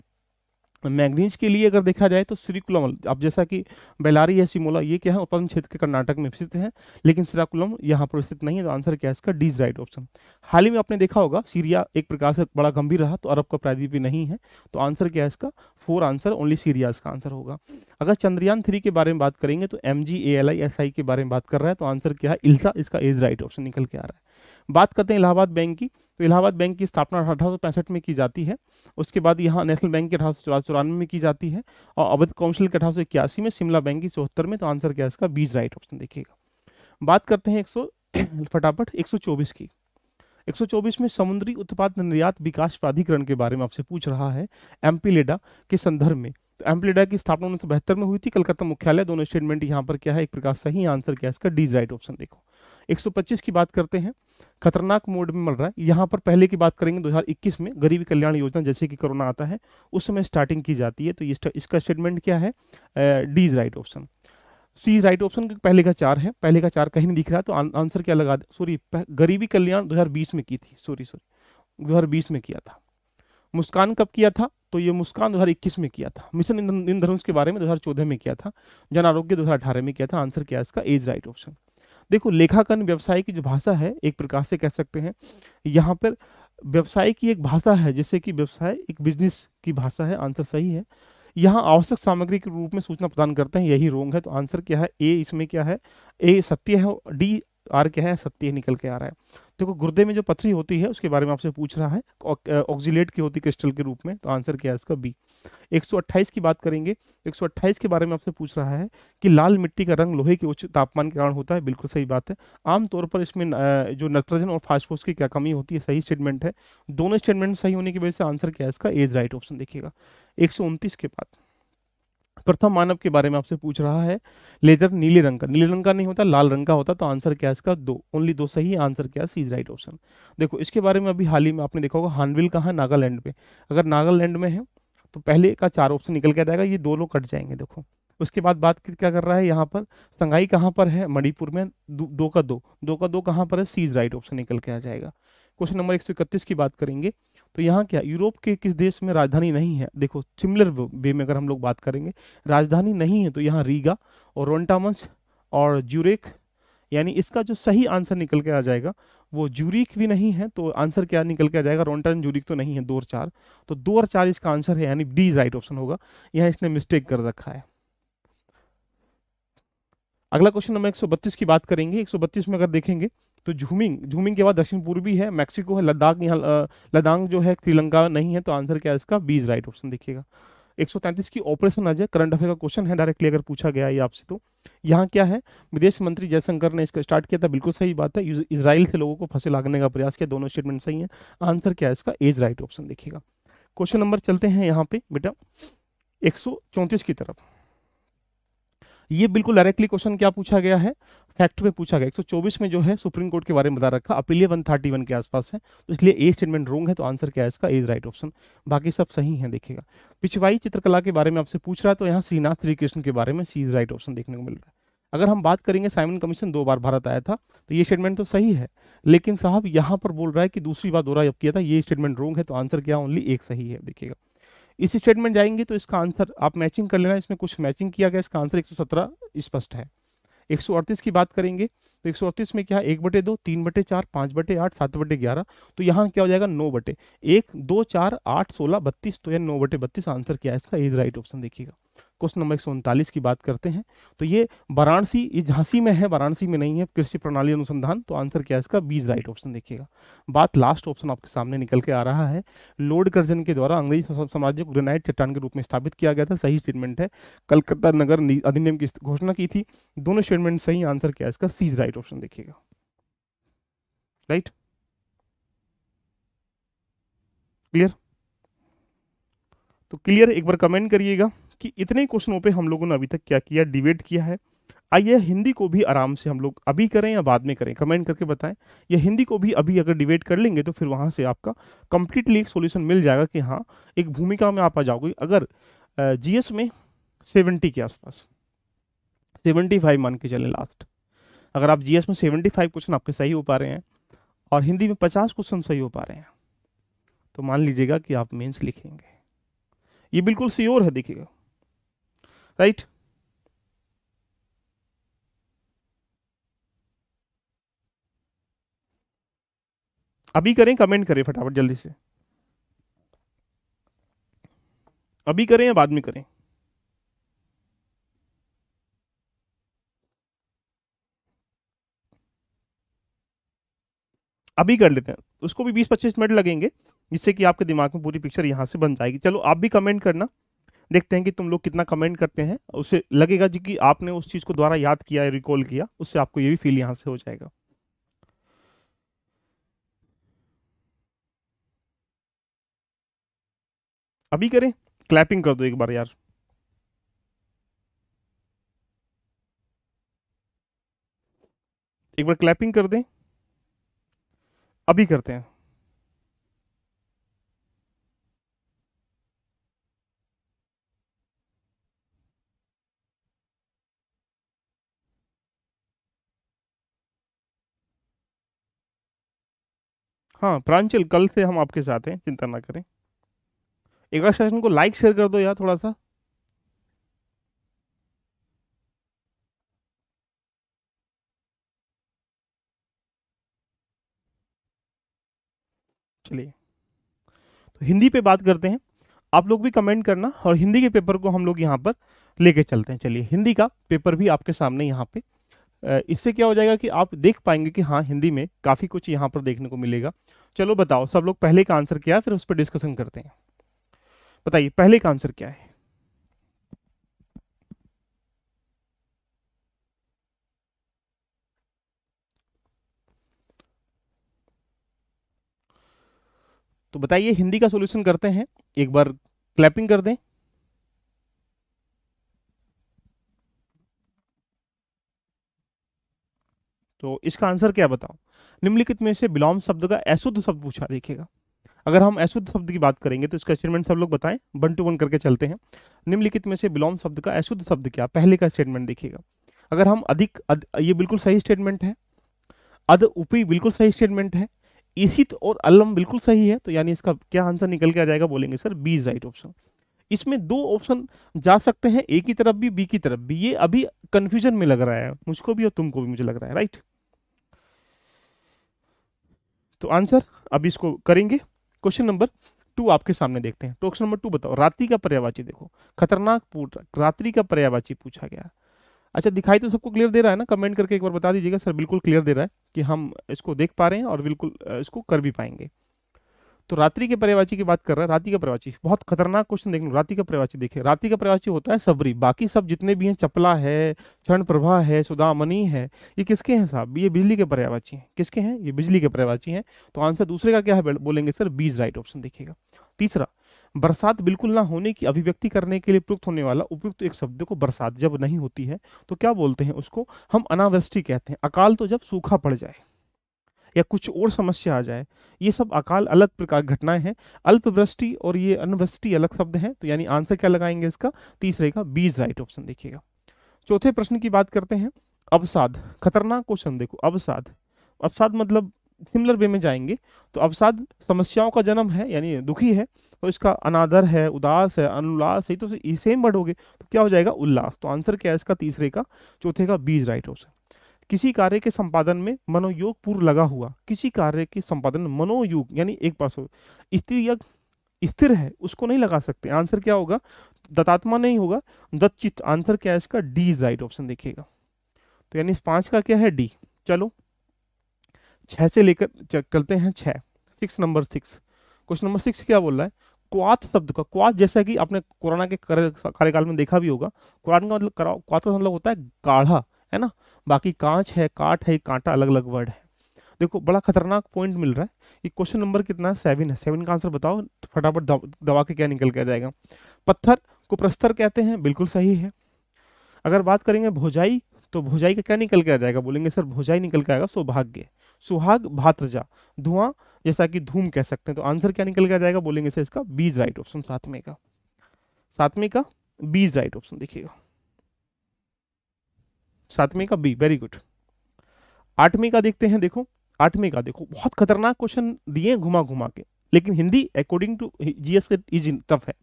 मैगजीन्स के लिए अगर देखा जाए तो श्रीकुलम अब जैसा कि बेलारी या सिमोला ये क्या है उत्पादन क्षेत्र के कर्नाटक में स्थित है लेकिन श्रीकुलम यहाँ पर स्थित नहीं है तो आंसर क्या है इसका डीज राइट ऑप्शन हाल ही में आपने देखा होगा सीरिया एक प्रकार से बड़ा गंभीर रहा तो अरब का प्रायद्वीप नहीं है तो आंसर क्या है इसका फोर आंसर ओनली सीरिया इसका आंसर होगा अगर चंद्रयान थ्री के बारे में बात करेंगे तो M G L I S I के बारे में बात कर रहा है तो आंसर क्या है इल्सा इसका एज राइट ऑप्शन निकल के आ रहा है बात करते हैं इलाहाबाद बैंक की तो इलाहाबाद बैंक की स्थापना अठारह में की जाती है उसके बाद यहाँ नेशनल बैंक की अठारह में की जाती है और अवध काउंसिल के अठारह में शिमला बैंक की चौहत्तर में तो आंसर क्या है इसका बीस राइट ऑप्शन देखिएगा बात करते हैं एक [CLEARS THROAT] फटाफट एक की 124 में समुद्री उत्पाद निर्यात विकास प्राधिकरण के बारे में आपसे पूछ रहा है एम्पीलेडा के संदर्भ में तो एम्पीलेडा की स्थापना उन्नीस में हुई थी कलकत्ता मुख्यालय दोनों स्टेटमेंट यहाँ पर क्या है एक प्रकार सही आंसर क्या है इसका डी राइट ऑप्शन देखो 125 की बात करते हैं खतरनाक मोड में मिल रहा है यहाँ पर पहले की बात करेंगे 2021 में गरीबी कल्याण योजना जैसे कि कोरोना आता है उस समय स्टार्टिंग की जाती है तो ये इसका स्टेटमेंट क्या है D is right option C is right option पहले का चार है पहले का चार कहीं नहीं दिख रहा तो आंसर क्या लगा सॉरी गरीबी कल्याण बीस में की थी सॉरी सॉरी बीस में किया था मुस्कान कब किया था तो ये मुस्कान 2021 में किया था मिशन इंद्रधनुष धनुष के बारे में 2014 में किया था जन आरोग्य 2018 में किया था आंसर क्या इसका एज राइट ऑप्शन देखो लेखाकन व्यवसाय की जो भाषा है एक प्रकार से कह सकते हैं यहाँ पर व्यवसाय की एक भाषा है जैसे कि व्यवसाय एक बिजनेस की भाषा है आंसर सही है यहाँ आवश्यक सामग्री के रूप में सूचना प्रदान करते हैं यही रोंग है तो आंसर क्या है ए इसमें क्या है ए सत्य है डी आर क्या है सत्य निकल के आ रहा है देखो गुर्दे में जो पथरी होती है उसके बारे में आपसे पूछ रहा है ऑक्सीलेट की होती क्रिस्टल के रूप में तो आंसर क्या है इसका बी 128 की बात करेंगे 128 के बारे में आपसे पूछ रहा है कि लाल मिट्टी का रंग लोहे के उच्च तापमान के कारण होता है बिल्कुल सही बात है आमतौर पर इसमें जो नाइट्रोजन और फास्फोस की क्या कमी होती है सही स्टेटमेंट है दोनों स्टेटमेंट सही होने की वजह से आंसर क्या है इसका एज राइट ऑप्शन देखिएगा एक के बाद प्रथम मानव के बारे में आपसे पूछ रहा है लेजर नीले रंग का नीले रंग का नहीं होता लाल रंग का होता तो आंसर क्या है इसका दो ओनली दो सही आंसर क्या इज राइट ऑप्शन देखो इसके बारे में अभी हाल ही में आपने देखा होगा हानविल कहाँ नागालैंड में अगर नागालैंड में है तो पहले का चार ऑप्शन निकल के जाएगा ये दो लोग कट जाएंगे देखो उसके बाद बात क्या कर रहा है यहाँ पर संगाई कहाँ पर है मणिपुर में दो का दो दो का दो कहाँ पर है सीज राइट ऑप्शन निकल के आ जाएगा क्वेश्चन नंबर एक की बात करेंगे तो यहाँ क्या यूरोप के किस देश में राजधानी नहीं है देखो सिमिलर वे में अगर हम लोग बात करेंगे राजधानी नहीं है तो यहाँ रीगा और रोनटामस और ज्यूरेक यानी इसका जो सही आंसर निकल के आ जाएगा वो जूरिक भी नहीं है तो आंसर क्या निकल के आ जाएगा रोनटन जूरिक तो नहीं है दो और चार तो दो और चार इसका आंसर है यानी डी राइट ऑप्शन होगा यहाँ इसने मिस्टेक कर रखा है अगला क्वेश्चन हम 132 की बात करेंगे 132 में अगर देखेंगे तो झूमिंग झूमिंग के बाद दक्षिण पूर्वी है मैक्सिको है लद्दाख यहाँ लद्दाख जो है श्रीलंका नहीं है तो आंसर क्या है इसका बीज राइट ऑप्शन देखिएगा 133 की ऑपरेशन अजय करंट अफेयर का क्वेश्चन है डायरेक्टली अगर पूछा गया है आपसे तो यहाँ क्या है विदेश मंत्री जयशंकर ने इसका स्टार्ट किया था बिल्कुल सही बात है इसराइल से लोगों को फंसे लागने का प्रयास किया दोनों स्टेटमेंट सही है आंसर क्या है इसका एज राइट ऑप्शन देखिएगा क्वेश्चन नंबर चलते हैं यहाँ पे बेटा एक की तरफ ये बिल्कुल डायरेक्टली क्वेश्चन क्या पूछा गया है फैक्ट में पूछा गया 124 में जो है सुप्रीम कोर्ट के बारे में बता रखा अपीलिए 131 के आसपास है तो इसलिए ए स्टेटमेंट रोंग है तो आंसर क्या है इसका इज राइट ऑप्शन बाकी सब सही है देखेगा पिछवाई चित्रकला के बारे में आपसे पूछ रहा है तो यहाँ श्रीनाथ श्री कृष्ण के बारे में सी इज राइट ऑप्शन देखने को मिल रहा है अगर हम बात करेंगे साइमन कमीशन दो बार भारत आया था तो ये स्टेटमेंट तो सही है लेकिन साहब यहाँ पर बोल रहा है कि दूसरी बार दौरा जब किया था ये स्टेटमेंट रोंग है तो आंसर क्या ओनली एक सही है देखिएगा इस स्टेटमेंट जाएंगे तो इसका आंसर आप मैचिंग कर लेना इसमें कुछ मैचिंग किया गया इसका आंसर एक स्पष्ट है एक की बात करेंगे तो एक में क्या है एक बटे दो तीन बटे चार पाँच बटे आठ सात बटे ग्यारह तो यहाँ क्या हो जाएगा नौ बटे एक दो चार आठ सोलह बत्तीस तो यह नौ बटे बत्तीस आंसर क्या है इसका इज राइट ऑप्शन देखिएगा क्वेश्चन नंबर एक उनतालीस की बात करते हैं तो ये वाराणसी ये झांसी में है वाराणसी में नहीं है कृषि प्रणाली अनुसंधान तो आंसर क्या है इसका बीज राइट ऑप्शन देखिएगा बात लास्ट ऑप्शन आपके सामने निकल के आ रहा है लोड कर्जन के द्वारा अंग्रेजी साम्राज्य को ग्रेनाइट चट्टान के रूप में स्थापित किया गया था सही स्टेटमेंट है कलकत्ता नगर अधिनियम की घोषणा की थी दोनों स्टेटमेंट सही आंसर क्या है इसका सीज राइट ऑप्शन देखिएगा राइट क्लियर तो क्लियर एक बार कमेंट करिएगा कि इतने क्वेश्चनों पे हम लोगों ने अभी तक क्या किया डिबेट किया है आइए हिंदी को भी आराम से हम लोग अभी करें या बाद में करें कमेंट करके बताएं या हिंदी को भी अभी अगर डिबेट कर लेंगे तो फिर वहाँ से आपका कंप्लीटली एक सोल्यूशन मिल जाएगा कि हाँ एक भूमिका में आप आ जाओगे अगर जी में सेवेंटी के आसपास सेवेंटी फाइव मान के चलें लास्ट अगर आप जी में सेवेंटी फाइव क्वेश्चन आपके सही हो पा रहे हैं और हिंदी में पचास क्वेश्चन सही हो पा रहे हैं तो मान लीजिएगा कि आप मेंस लिखेंगे ये बिल्कुल सियोर है देखिएगा right अभी करें कमेंट करें फटाफट जल्दी से अभी करें या बाद में करें अभी कर लेते हैं उसको भी 20-25 मिनट लगेंगे जिससे कि आपके दिमाग में पूरी पिक्चर यहां से बन जाएगी चलो आप भी कमेंट करना देखते हैं कि तुम लोग कितना कमेंट करते हैं उससे लगेगा जी कि आपने उस चीज़ को द्वारा याद किया रिकॉल किया उससे आपको ये भी फील यहाँ से हो जाएगा अभी करें क्लैपिंग कर दो एक बार यार एक बार क्लैपिंग कर दें अभी करते हैं हाँ प्रांचल कल से हम आपके साथ हैं चिंता ना करें एक बार सेशन को लाइक शेयर कर दो यार थोड़ा सा चलिए तो हिंदी पे बात करते हैं आप लोग भी कमेंट करना और हिंदी के पेपर को हम लोग यहाँ पर लेके चलते हैं चलिए हिंदी का पेपर भी आपके सामने यहाँ पे इससे क्या हो जाएगा कि आप देख पाएंगे कि हाँ हिंदी में काफ़ी कुछ यहाँ पर देखने को मिलेगा चलो बताओ सब लोग पहले का आंसर क्या है फिर उस पर डिस्कशन करते हैं बताइए पहले का आंसर क्या है तो बताइए हिंदी का सॉल्यूशन करते हैं एक बार क्लैपिंग कर दें तो इसका आंसर क्या बताओ निम्नलिखित में से विलोम शब्द का अशुद्ध शब्द पूछा देखेगा अगर हम अशुद्ध शब्द की बात करेंगे तो इसका स्टेटमेंट सब लोग बताएं वन टू वन करके चलते हैं निम्नलिखित में से विलोम शब्द का अशुद्ध शब्द क्या पहले का स्टेटमेंट देखिएगा अगर हम अधिक अद, ये बिल्कुल सही स्टेटमेंट है अध उपी बिल्कुल सही स्टेटमेंट है ईसित और अलम बिल्कुल सही है तो यानी इसका क्या आंसर निकल के आ जाएगा बोलेंगे sir B is right option इसमें दो ऑप्शन जा सकते हैं ए की तरफ भी बी की तरफ भी ये अभी कन्फ्यूजन में लग रहा है मुझको भी और तुमको भी मुझे लग रहा है राइट तो आंसर अभी इसको करेंगे क्वेश्चन नंबर टू आपके सामने देखते हैं तो क्वेश्चन नंबर टू बताओ रात्रि का पर्यावाची देखो खतरनाक रात्रि का पर्यावाची पूछा गया अच्छा दिखाई तो सबको क्लियर दे रहा है ना कमेंट करके एक बार बता दीजिएगा सर बिल्कुल क्लियर दे रहा है कि हम इसको देख पा रहे हैं और बिल्कुल इसको कर भी पाएंगे तो रात्रि के पर्यावाची की बात कर रहा है रात्रि का परिवाची बहुत खतरनाक क्वेश्चन देख लो रात्रि का परिवाची देखे रात्रि का परिवाची होता है सबरी बाकी सब जितने भी हैं चपला है क्षण प्रभा है सुदामनी है ये किसके हैं साहब ये बिजली के पर्यावाची हैं किसके हैं ये बिजली के पर्यावाची हैं तो आंसर दूसरे का क्या है बोलेंगे सर बीज राइट ऑप्शन देखिएगा तीसरा बरसात बिल्कुल ना होने की अभिव्यक्ति करने के लिए प्रयुक्त होने वाला उपयुक्त एक शब्द को बरसात जब नहीं होती है तो क्या बोलते हैं उसको हम अनावृष्टि कहते हैं अकाल तो जब सूखा पड़ जाए या कुछ और समस्या आ जाए ये सब अकाल अलग प्रकार घटनाएं हैं अल्पवृष्टि और ये अनवृष्टि अलग शब्द हैं तो यानी आंसर क्या लगाएंगे इसका तीसरे का बीज राइट ऑप्शन देखिएगा चौथे प्रश्न की बात करते हैं अवसाद खतरनाक क्वेश्चन देखो अवसाद अवसाद मतलब सिमिलर वे में जाएंगे तो अवसाद समस्याओं का जन्म है यानी दुखी है तो इसका अनादर है उदास है अनुल्लास है तो सेम बढ़ोगे हो गए तो क्या हो जाएगा उल्लास तो आंसर क्या है इसका तीसरे का चौथे का बीज राइट ऑप्शन किसी कार्य के संपादन में मनोयोग पूर्व लगा हुआ किसी कार्य के संपादन मनोयोग यानी एक पास स्थिर स्थिर है उसको नहीं लगा सकते आंसर क्या होगा दत्तात्मा नहीं होगा दत्चित आंसर क्या है इसका डी इज राइट ऑप्शन देखिएगा तो यानी पांच का क्या है डी चलो छह से लेकर चलते हैं छह six number six question number six क्या बोल रहा है क्वाथ शब्द का क्वाथ जैसा कि आपने कोरोना के कार्यकाल में देखा भी होगा कुरान का मतलब क्वाथ का मतलब होता है गाढ़ा है ना बाकी कांच है काट है कांटा अलग अलग वर्ड है देखो बड़ा खतरनाक पॉइंट मिल रहा है ये क्वेश्चन नंबर कितना है सेवन है सेवन का आंसर बताओ फटाफट दबा के क्या निकल के जाएगा पत्थर को प्रस्तर कहते हैं बिल्कुल सही है अगर बात करेंगे भोजाई तो भोजाई का क्या निकल के आ जाएगा बोलेंगे सर भोजाई निकल के आएगा सौभाग्य सुहाग भात्रजा धुआं जैसा कि धूम कह सकते हैं तो आंसर क्या निकल के आ जाएगा बोलेंगे सर इसका बीज राइट ऑप्शन सातवें का सातवें का बीज राइट ऑप्शन देखिएगा सातवीं का बी वेरी गुड आठवीं का देखते हैं देखो आठवीं का देखो बहुत खतरनाक क्वेश्चन दिए घुमा घुमा के लेकिन हिंदी अकॉर्डिंग टू जीएस के इज टफ है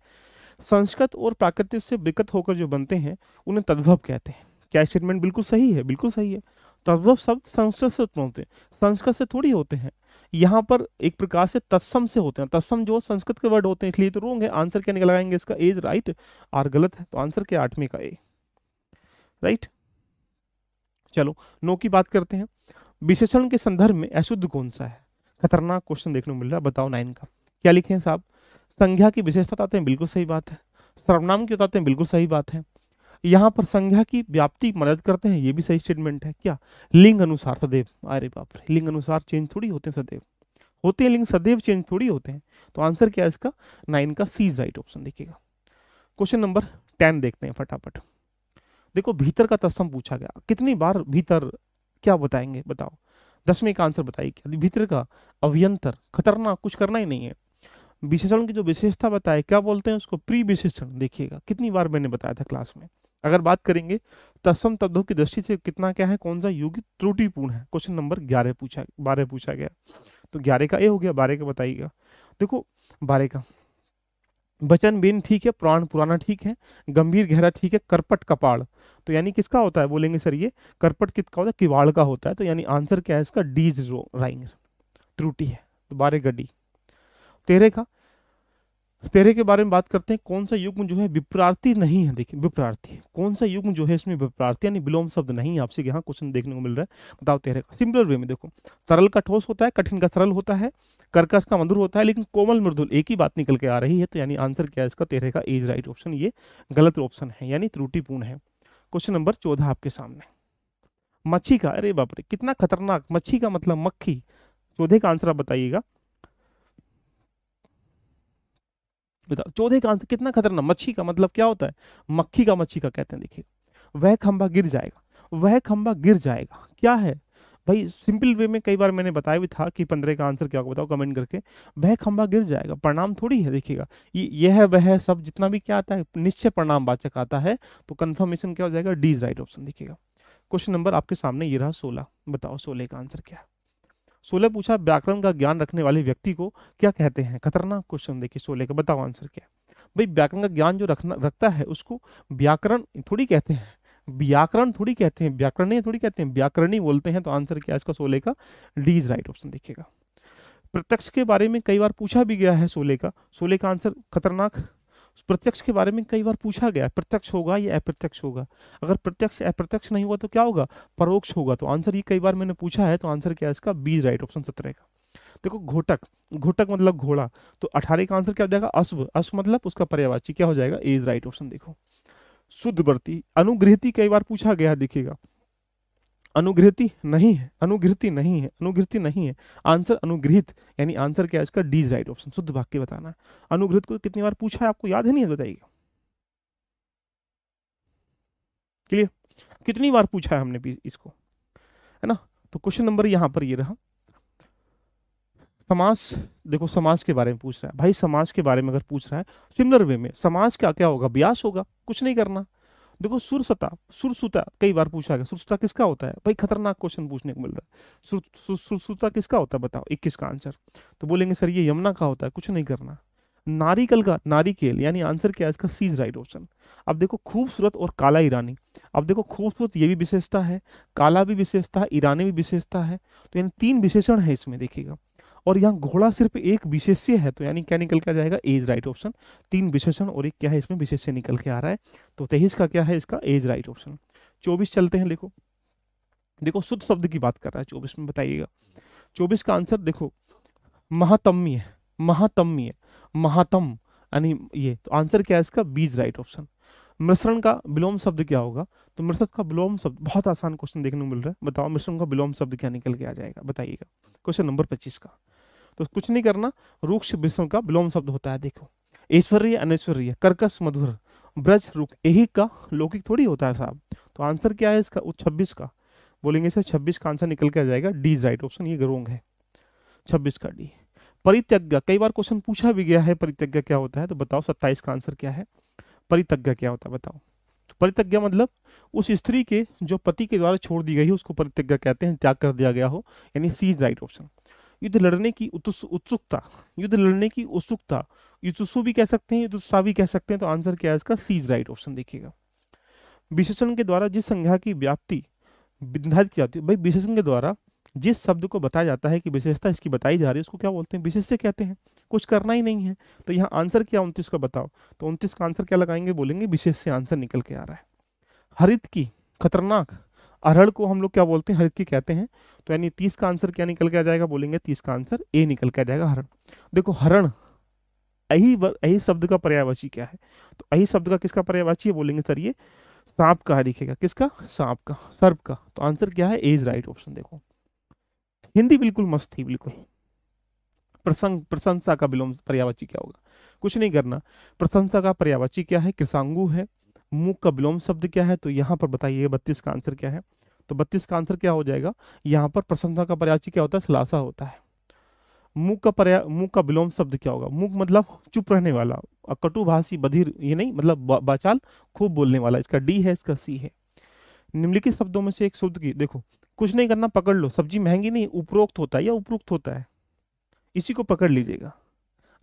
संस्कृत और प्राकृतिक से विकत होकर जो बनते हैं उन्हें तद्भव कहते हैं क्या स्टेटमेंट बिल्कुल सही है बिल्कुल सही है तद्भव शब्द संस्कृत से उत्पन्न होते हैं संस्कृत से थोड़ी होते हैं यहाँ पर एक प्रकार से तत्सम से होते हैं तत्सम जो संस्कृत के वर्ड होते हैं इसलिए तो रोंग आंसर क्या निकल आएंगे इसका एज राइट आर गलत है तो आंसर क्या आठवीं का ए राइट right? चलो नो की बात करते हैं विशेषण के संदर्भ में अशुद्ध कौन सा है खतरनाक क्वेश्चन देखने को मिल रहा है बताओ नाइन का क्या लिखे हैं साहब संज्ञा की विशेषता बताते तो हैं बिल्कुल सही बात है सर्वनाम की बताते तो हैं बिल्कुल सही बात है यहाँ पर संज्ञा की व्याप्ति मदद करते हैं ये भी सही स्टेटमेंट है क्या लिंग अनुसार सदैव अरे बाप रे लिंग अनुसार चेंज थोड़ी होते हैं सदैव होते हैं लिंग सदैव चेंज थोड़ी होते हैं तो आंसर क्या है इसका नाइन का सी राइट ऑप्शन देखिएगा क्वेश्चन नंबर टेन देखते हैं फटाफट देखो भीतर का तत्सम पूछा गया कितनी बार भीतर क्या बताएंगे बताओ दसवें का आंसर बताइए क्या भीतर का अभियंतर खतरनाक कुछ करना ही नहीं है विशेषण की जो विशेषता बताए क्या बोलते हैं उसको प्री विशेषण देखिएगा कितनी बार मैंने बताया था क्लास में अगर बात करेंगे तस्म तद्भव की दृष्टि से कितना क्या है कौन सा युग त्रुटिपूर्ण है क्वेश्चन नंबर ग्यारह पूछा बारह पूछा गया तो ग्यारह का ए हो गया बारह का बताइएगा देखो बारह का वचन बिन ठीक है प्राण पुराना ठीक है गंभीर गहरा ठीक है करपट कपाड़ तो यानी किसका होता है बोलेंगे सर ये करपट किसका होता है किवाड़ का होता है तो यानी आंसर क्या है इसका डीज रो राइंग त्रुटि है दोबारे गड्डी तेरे का तेरे के बारे में बात करते हैं कौन सा युग्म जो है विप्रार्थी नहीं है देखिए विप्रार्थी कौन सा युग्म जो है इसमें विप्रार्थी यानी विलोम शब्द नहीं है आपसे यहाँ क्वेश्चन देखने को मिल रहा है बताओ तेरे सिंपल वे में देखो तरल का ठोस होता है कठिन का सरल होता है कर्कश का मधुर होता है लेकिन कोमल मृदुल एक ही बात निकल के आ रही है तो यानी आंसर क्या है इसका तेरे का इज राइट ऑप्शन ये गलत ऑप्शन है यानी त्रुटिपूर्ण है क्वेश्चन नंबर चौदह आपके सामने मच्छी का अरे बापरे कितना खतरनाक मच्छी का मतलब मक्खी चौधे का आंसर आप बताइएगा बताओ चौथे का आंसर कितना खतरनाक मच्छी का मतलब क्या होता है मक्खी का मच्छी का कहते हैं देखिए वह खंभा गिर जाएगा वह खंभा गिर जाएगा क्या है भाई सिंपल वे में कई बार मैंने बताया भी था कि पंद्रह का आंसर क्या होगा बताओ कमेंट करके वह खंभा गिर जाएगा परिणाम थोड़ी है देखिएगा ये यह वह सब जितना भी क्या आता है निश्चय परिणाम वाचक आता है तो कंफर्मेशन क्या हो जाएगा डी राइट ऑप्शन देखिएगा क्वेश्चन नंबर आपके सामने ये रहा सोलह बताओ सोलह का आंसर क्या है सोलह पूछा व्याकरण का ज्ञान रखने वाले व्यक्ति को क्या कहते हैं खतरनाक क्वेश्चन देखिए सोलह का बताओ आंसर क्या भाई व्याकरण का ज्ञान जो रखना रखता है उसको व्याकरण थोड़ी कहते हैं व्याकरण थोड़ी कहते हैं व्याकरण थोड़ी कहते हैं व्याकरणी बोलते हैं तो आंसर क्या है इसका सोलह का डी इज राइट ऑप्शन देखिएगा प्रत्यक्ष के बारे में कई बार पूछा भी गया है सोलह का सोलह का आंसर खतरनाक प्रत्यक्ष के बारे में कई बार पूछा गया प्रत्यक्ष होगा या अप्रत्यक्ष होगा अगर प्रत्यक्ष अप्रत्यक्ष नहीं हुआ तो क्या होगा परोक्ष होगा तो आंसर ये कई बार मैंने पूछा है तो आंसर क्या है इसका बी राइट ऑप्शन सत्रह का देखो घोटक घोटक मतलब घोड़ा तो अठारह का आंसर क्या हो जाएगा अश्व अश्व मतलब उसका पर्यावाची क्या हो जाएगा एज राइट ऑप्शन देखो शुद्धवर्ती अनुग्रहती कई बार पूछा गया दिखेगा अनुगृहति नहीं है अनुगृहति नहीं है अनुगृहति नहीं है आंसर अनुगृहित यानी आंसर क्या है इसका डीज राइट ऑप्शन शुद्ध वाक्य बताना अनुगृहित को कितनी बार पूछा है आपको याद है नहीं है बताइए क्लियर कितनी बार पूछा है हमने इसको है ना तो क्वेश्चन नंबर यहाँ पर ये रहा समाज देखो समाज के बारे में पूछ रहा है भाई समाज के बारे में अगर पूछ रहा है सिमिलर वे में समाज क्या क्या होगा ब्यास होगा कुछ नहीं करना देखो सुरसता सुरसुता कई बार पूछा गया सुरसुता किसका होता है भाई खतरनाक क्वेश्चन पूछने को मिल रहा है सुर, सुर, सुरसुता किसका होता है बताओ इक्कीस का आंसर तो बोलेंगे सर ये यमुना का होता है कुछ नहीं करना नारिकल का नारिकेल यानी आंसर क्या है इसका सीज राइट ऑप्शन अब देखो खूबसूरत और काला ईरानी अब देखो खूबसूरत ये भी विशेषता है काला भी विशेषता है ईरानी भी विशेषता है तो यानी तीन विशेषण है इसमें देखिएगा और यहाँ घोड़ा सिर्फ एक विशेष्य है तो यानी क्या निकल के आ जाएगा एज राइट ऑप्शन तीन विशेषण और एक क्या है इसमें विशेष्य निकल के आ रहा है तो तेईस का क्या है इसका एज राइट ऑप्शन चौबीस चलते हैं देखो देखो शुद्ध शब्द की बात कर रहा है चौबीस में बताइएगा चौबीस का आंसर देखो महातम्य है महातम्य है महातम यानी ये तो आंसर क्या है इसका बीज राइट ऑप्शन मिश्रण का विलोम शब्द क्या होगा तो मिश्रण का विलोम शब्द बहुत आसान क्वेश्चन देखने को मिल रहा है बताओ मिश्रण का विलोम शब्द क्या निकल के आ जाएगा बताइएगा क्वेश्चन नंबर पच्चीस का तो कुछ नहीं करना रूक्ष विष्णु का विलोम शब्द होता है देखो ऐश्वर्य अनैश्वर्य कर्कश मधुर ब्रज रुक यही का लौकिक थोड़ी होता है साहब तो आंसर क्या है इसका छब्बीस का बोलेंगे सर छब्बीस का आंसर निकल के आ जाएगा डी राइट ऑप्शन ये रोंग है छब्बीस का डी परित्यज्ञा कई बार क्वेश्चन पूछा भी गया है परित्यज्ञा क्या होता है तो बताओ सत्ताईस का आंसर क्या है परित्यज्ञा क्या होता है बताओ तो परित्यज्ञा मतलब उस स्त्री के जो पति के द्वारा छोड़ दी गई है उसको परित्यज्ञा कहते हैं त्याग कर दिया गया हो यानी सी इज राइट ऑप्शन युद्ध लड़ने की उत्सुकता युद्ध लड़ने की उत्सुकता युत्सु भी कह सकते हैं युद्धुत्सा भी कह सकते हैं तो आंसर क्या है इसका सीज राइट ऑप्शन देखिएगा विशेषण के द्वारा जिस संज्ञा की व्याप्ति निर्धारित की जाती है भाई विशेषण के द्वारा जिस शब्द को बताया जाता है कि विशेषता इसकी बताई जा रही है उसको क्या बोलते हैं विशेष से कहते हैं कुछ करना ही नहीं है तो यहाँ आंसर क्या उनतीस का बताओ तो उनतीस का आंसर क्या लगाएंगे बोलेंगे विशेष से आंसर निकल के आ रहा है हरित की खतरनाक अरहड़ को हम लोग क्या बोलते हैं हरित की कहते हैं तो यानी तीस का आंसर क्या निकल के आ जाएगा बोलेंगे तीस का आंसर ए निकल के आ जाएगा हरण देखो हरण यही यही शब्द का पर्यायवाची क्या है तो यही शब्द का किसका पर्यायवाची है बोलेंगे सर ये सांप का दिखेगा किसका सांप का सर्प का तो आंसर क्या है ए इज राइट ऑप्शन देखो हिंदी बिल्कुल मस्त थी बिल्कुल प्रसंग प्रशंसा का विलोम पर्यावाची क्या होगा कुछ नहीं करना प्रशंसा का पर्यावाची क्या है कृसांगु है मुकबलोम शब्द क्या है तो यहाँ पर बताइए बत्तीस का आंसर क्या है तो बत्तीस का आंसर क्या हो जाएगा यहाँ पर प्रशंसा का पर्याची क्या होता है सलासा होता है मुख का पर्या मुख का विलोम शब्द क्या होगा मुख मतलब चुप रहने वाला कटुभाषी बधिर ये नहीं मतलब बाचाल खूब बोलने वाला इसका डी है इसका सी है निम्नलिखित शब्दों में से एक शब्द की देखो कुछ नहीं करना पकड़ लो सब्जी महंगी नहीं उपरोक्त होता है या उपरोक्त होता है इसी को पकड़ लीजिएगा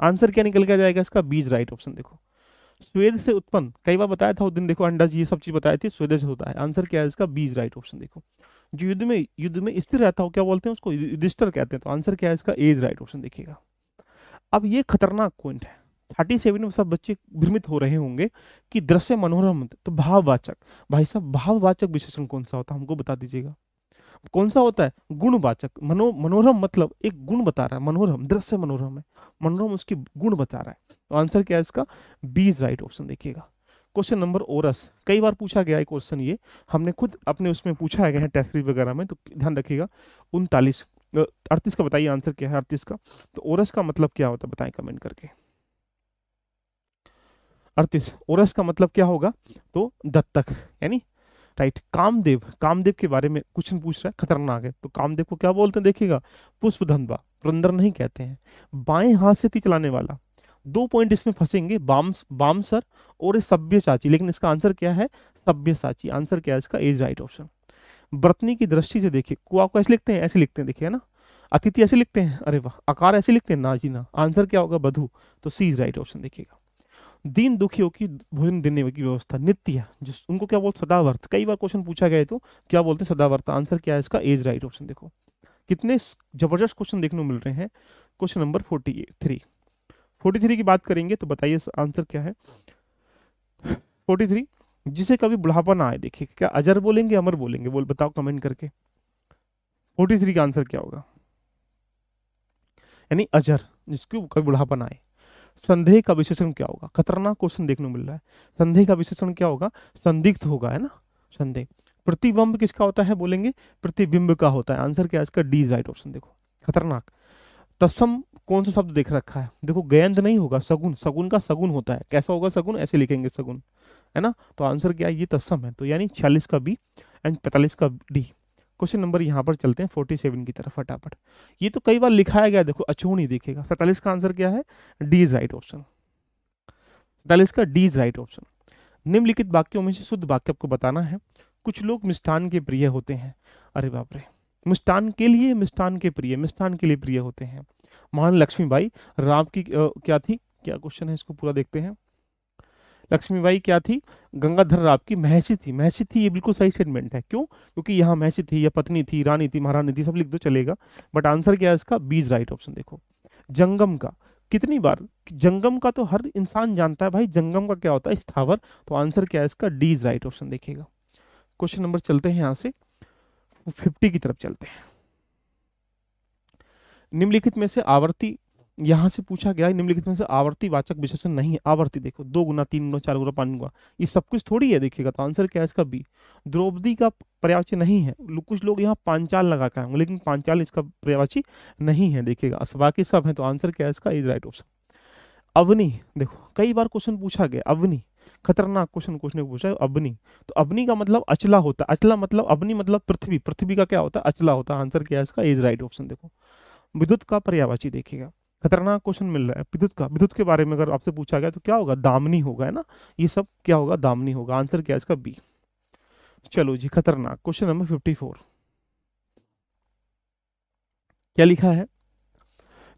आंसर क्या निकल के जाएगा इसका बीज राइट ऑप्शन देखो स्वेद से उत्पन्न कई बार बताया था उस दिन देखो अंडा ये सब चीज बताई थी स्वेद से होता है आंसर क्या है इसका बीज राइट ऑप्शन देखो जो युद्ध में युद्ध में स्थिर रहता हो क्या बोलते हैं उसको युधिष्ठर कहते हैं तो आंसर क्या है इसका एज राइट ऑप्शन देखिएगा अब ये खतरनाक पॉइंट है थर्टी सेवन में सब बच्चे भ्रमित हो रहे होंगे कि दृश्य मनोरम तो भाववाचक भाई साहब भाववाचक विशेषण कौन सा होता है हमको बता दीजिएगा कौन सा होता है गुणवाचक मनो मनोरम मतलब एक गुण बता रहा है मनोरम दृश्य मनोरम है मनोरम उसकी गुण बता रहा है तो आंसर क्या है इसका बी इज राइट ऑप्शन देखिएगा क्वेश्चन नंबर ओरस कई बार पूछा गया है क्वेश्चन ये हमने खुद अपने उसमें पूछा है गया टेस्ट सीरीज वगैरह में तो ध्यान रखिएगा उनतालीस अड़तीस का बताइए आंसर क्या है अड़तीस का तो ओरस का मतलब क्या होता है बताए कमेंट करके अड़तीस ओरस का मतलब क्या होगा तो दत्तक यानी राइट कामदेव कामदेव के बारे में क्वेश्चन पूछ रहा है खतरनाक है तो कामदेव को क्या बोलते हैं देखिएगा पुष्प धनवा पुरंदर नहीं कहते हैं बाएं हाथ से ती चलाने वाला दो पॉइंट इसमें फंसेंगे बाम बाम सर और सभ्य साची लेकिन इसका आंसर क्या है सभ्य साची आंसर क्या है इसका इज राइट ऑप्शन बर्तनी की दृष्टि से देखिए कुआ को ऐसे लिखते हैं ऐसे लिखते हैं देखिए ना अतिथि ऐसे लिखते हैं अरे वाह आकार ऐसे लिखते हैं ना जी ना आंसर क्या होगा बधु तो सी इज राइट ऑप्शन देखिएगा दीन दुखियों की भोजन देने की व्यवस्था नित्य जिस उनको क्या बोलते सदावर्त कई बार क्वेश्चन पूछा गया तो क्या बोलते हैं सदावर्त आंसर क्या है इसका एज राइट ऑप्शन देखो कितने जबरदस्त क्वेश्चन देखने को मिल रहे हैं question number forty three forty three की बात करेंगे तो बताइए आंसर क्या है फोर्टी थ्री जिसे कभी बुढ़ापा ना आए देखिए क्या अजर बोलेंगे अमर बोलेंगे बोल बताओ कमेंट करके फोर्टी थ्री का आंसर क्या होगा यानी अजर जिसको कभी बुढ़ापा ना आए संदेह का विशेषण क्या होगा खतरनाक क्वेश्चन देखने को मिल रहा है संदेह का विशेषण क्या होगा संदिग्ध होगा है ना संदेह प्रतिबिंब किसका होता है बोलेंगे प्रतिबिंब का होता है आंसर क्या है इसका डी राइट ऑप्शन देखो खतरनाक तत्सम कौन सा शब्द देख रखा है देखो गयंत नहीं होगा सगुन सगुन का सगुन होता है कैसा होगा सगुन ऐसे लिखेंगे सगुन है ना तो आंसर क्या है ये तत्सम है तो यानी छियालीस का बी एंड पैंतालीस का डी क्वेश्चन नंबर यहाँ पर चलते हैं फोर्टी सेवन की तरफ फटाफट ये तो कई बार लिखाया गया देखो अच्छो नहीं दिखेगा सैतालीस का आंसर क्या है डी इज राइट ऑप्शन सैतालीस का डी इज राइट ऑप्शन निम्नलिखित वाक्यों में से शुद्ध वाक्य आपको बताना है कुछ लोग मिष्ठान के प्रिय होते हैं अरे बाप रे मिष्ठान के लिए मिष्ठान के प्रिय मिष्ठान के लिए प्रिय होते हैं महान लक्ष्मी लक्ष्मीबाई राम की क्या थी क्या क्वेश्चन है इसको पूरा देखते हैं लक्ष्मीबाई क्या थी गंगाधर राव की महसी थी महसी थी ये बिल्कुल सही स्टेटमेंट है क्यों क्योंकि यहाँ महसी थी या पत्नी थी रानी थी महारानी थी सब लिख दो चलेगा बट आंसर क्या है इसका बीज राइट ऑप्शन देखो जंगम का कितनी बार जंगम का तो हर इंसान जानता है भाई जंगम का क्या होता है स्थावर तो आंसर क्या है इसका डी राइट ऑप्शन देखिएगा क्वेश्चन नंबर चलते हैं यहाँ से फिफ्टी की तरफ चलते हैं निम्नलिखित में से आवर्ती यहाँ से पूछा गया निम्नलिखित में से आवर्ती वाचक विशेषण नहीं है आवर्ती देखो दो गुना तीन गुना चार गुना पांच गुना ये सब कुछ थोड़ी है देखिएगा तो आंसर क्या है इसका बी द्रौपदी का पर्यावाची नहीं है कुछ लोग यहाँ पांचाल लगा के आएंगे लेकिन पांचाल इसका पर्यावची नहीं है देखिएगा बाकी सब है तो आंसर क्या है इसका इज राइट ऑप्शन अवनी देखो कई बार क्वेश्चन पूछा गया अवनी खतरनाक क्वेश्चन क्वेश्चन पूछा है अग्नि तो अग्नि का मतलब अचला होता है अचला मतलब अग्नि मतलब पृथ्वी पृथ्वी का क्या होता है अचला होता है आंसर क्या है इसका इज राइट ऑप्शन देखो विद्युत का पर्यावाची देखिएगा खतरनाक क्वेश्चन मिल रहा है विद्युत का विद्युत के बारे में अगर आपसे पूछा गया तो क्या होगा दामनी होगा है ना ये सब क्या होगा दामनी होगा आंसर क्या है इसका बी चलो जी खतरनाक क्वेश्चन नंबर फिफ्टी फोर क्या लिखा है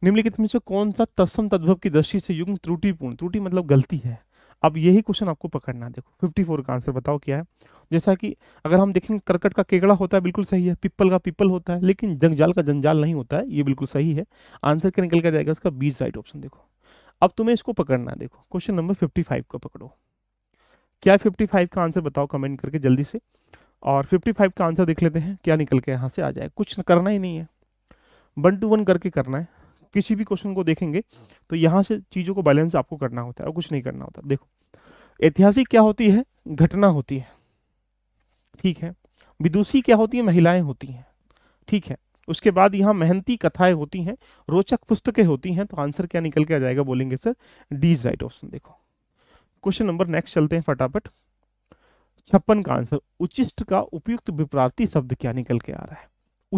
निम्नलिखित में से कौन सा तस्म तद्भव की दृष्टि से युग्म त्रुटिपूर्ण त्रुटि मतलब गलती है अब यही क्वेश्चन आपको पकड़ना देखो फिफ्टी फोर का आंसर बताओ क्या है जैसा कि अगर हम देखेंगे करकट का केगड़ा होता है बिल्कुल सही है पिप्पल का पिप्पल होता है लेकिन जंगजाल का जंजाल नहीं होता है ये बिल्कुल सही है आंसर क्या निकल कर जाएगा उसका बीच राइट ऑप्शन देखो अब तुम्हें इसको पकड़ना देखो क्वेश्चन नंबर फिफ्टी फाइव को पकड़ो क्या फिफ्टी फाइव का आंसर बताओ कमेंट करके जल्दी से और फिफ्टी फाइव का आंसर देख लेते हैं क्या निकल के यहाँ से आ जाए कुछ करना ही नहीं है वन टू वन करके करना है किसी भी क्वेश्चन को देखेंगे तो यहाँ से चीज़ों को बैलेंस आपको करना होता है और कुछ नहीं करना होता देखो ऐतिहासिक क्या होती है घटना होती है ठीक है विदुषी क्या होती है महिलाएं होती हैं ठीक है उसके बाद यहाँ मेहनती कथाएं होती हैं रोचक पुस्तकें होती हैं तो आंसर क्या निकल के आ जाएगा बोलेंगे sir D is right option देखो क्वेश्चन नंबर नेक्स्ट चलते हैं फटाफट छप्पन का आंसर उचिष्ट का उपयुक्त विप्रार्थी शब्द क्या निकल के आ रहा है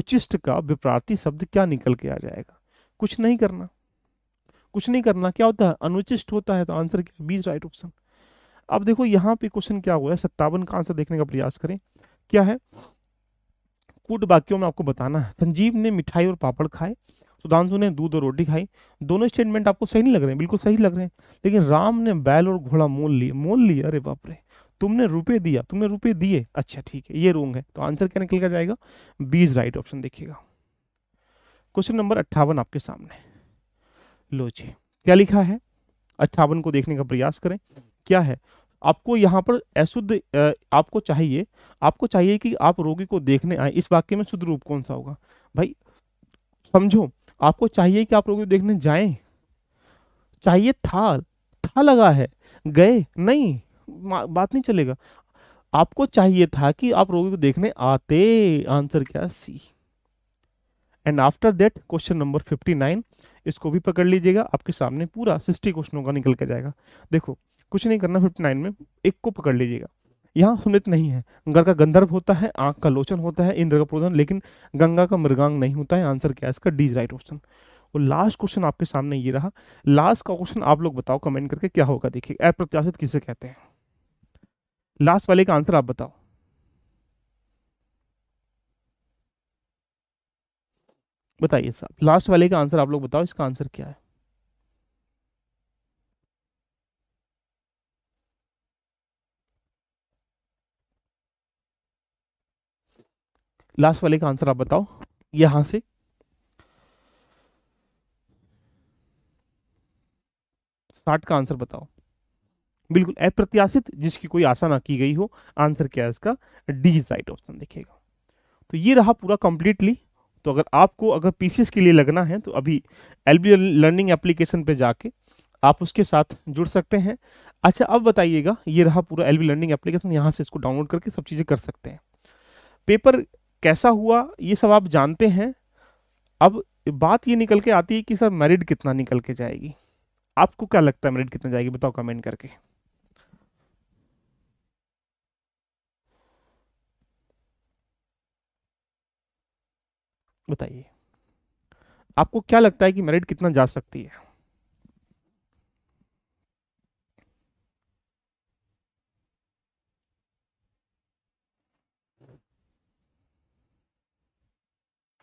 उचिष्ट का विप्रार्थी शब्द क्या निकल के आ जाएगा कुछ नहीं करना कुछ नहीं करना क्या होता है अनुचिष्ट होता है तो आंसर क्या बी राइट ऑप्शन अब देखो यहाँ पे क्वेश्चन क्या हुआ है सत्तावन का आंसर देखने का प्रयास करें क्या है कुट वाक्यों में आपको बताना है संजीव ने मिठाई और पापड़ खाए सुधांशु ने दूध और रोटी खाई दोनों स्टेटमेंट आपको सही नहीं लग रहे हैं बिल्कुल सही लग रहे हैं लेकिन राम ने बैल और घोड़ा मोल लिए मोल लिए अरे बाप रे तुमने रुपए दिया तुमने रुपए दिए अच्छा ठीक है ये रोंग है तो आंसर क्या निकल कर जाएगा बीज राइट ऑप्शन देखिएगा क्वेश्चन नंबर अट्ठावन आपके सामने लो जी क्या लिखा है अट्ठावन को देखने का प्रयास करें क्या है आपको यहाँ पर अशुद्ध आपको चाहिए आपको चाहिए कि आप रोगी को देखने आए इस वाक्य में शुद्ध रूप कौन सा होगा भाई समझो आपको चाहिए कि आप रोगी को देखने जाएं चाहिए था था लगा है गए नहीं बात नहीं चलेगा आपको चाहिए था कि आप रोगी को देखने आते आंसर क्या C and after that question number 59 इसको भी पकड़ लीजिएगा आपके सामने पूरा सिक्सटी क्वेश्चनों का निकल के जाएगा देखो कुछ नहीं करना 59 में एक को पकड़ लीजिएगा यहाँ सुमित नहीं है गंगा का गंधर्व होता है आंख का लोचन होता है इंद्र का प्रोधन लेकिन गंगा का मृगांग नहीं होता है आंसर क्या है इसका डीज राइट ऑप्शन और लास्ट क्वेश्चन आपके सामने ये रहा लास्ट का क्वेश्चन आप लोग बताओ कमेंट करके क्या होगा देखिए अप्रत्याशित किसे कहते हैं लास्ट वाले का आंसर आप बताओ बताइए साहब लास्ट वाले का आंसर आप लोग बताओ इसका आंसर क्या है लास्ट वाले का आंसर आप बताओ यहां से साठ का आंसर बताओ बिल्कुल अप्रत्याशित जिसकी कोई आशा ना की गई हो आंसर क्या है इसका डी राइट ऑप्शन दिखेगा तो ये रहा पूरा कंप्लीटली तो अगर आपको अगर पी के लिए लगना है तो अभी एल लर्निंग एप्लीकेशन पर जाके आप उसके साथ जुड़ सकते हैं अच्छा अब बताइएगा ये रहा पूरा एल लर्निंग एप्लीकेशन यहाँ से इसको डाउनलोड करके सब चीज़ें कर सकते हैं पेपर कैसा हुआ ये सब आप जानते हैं अब बात ये निकल के आती है कि सर मेरिट कितना निकल के जाएगी आपको क्या लगता है मेरिट कितना जाएगी बताओ कमेंट करके बताइए आपको क्या लगता है कि मेरिट कितना जा सकती है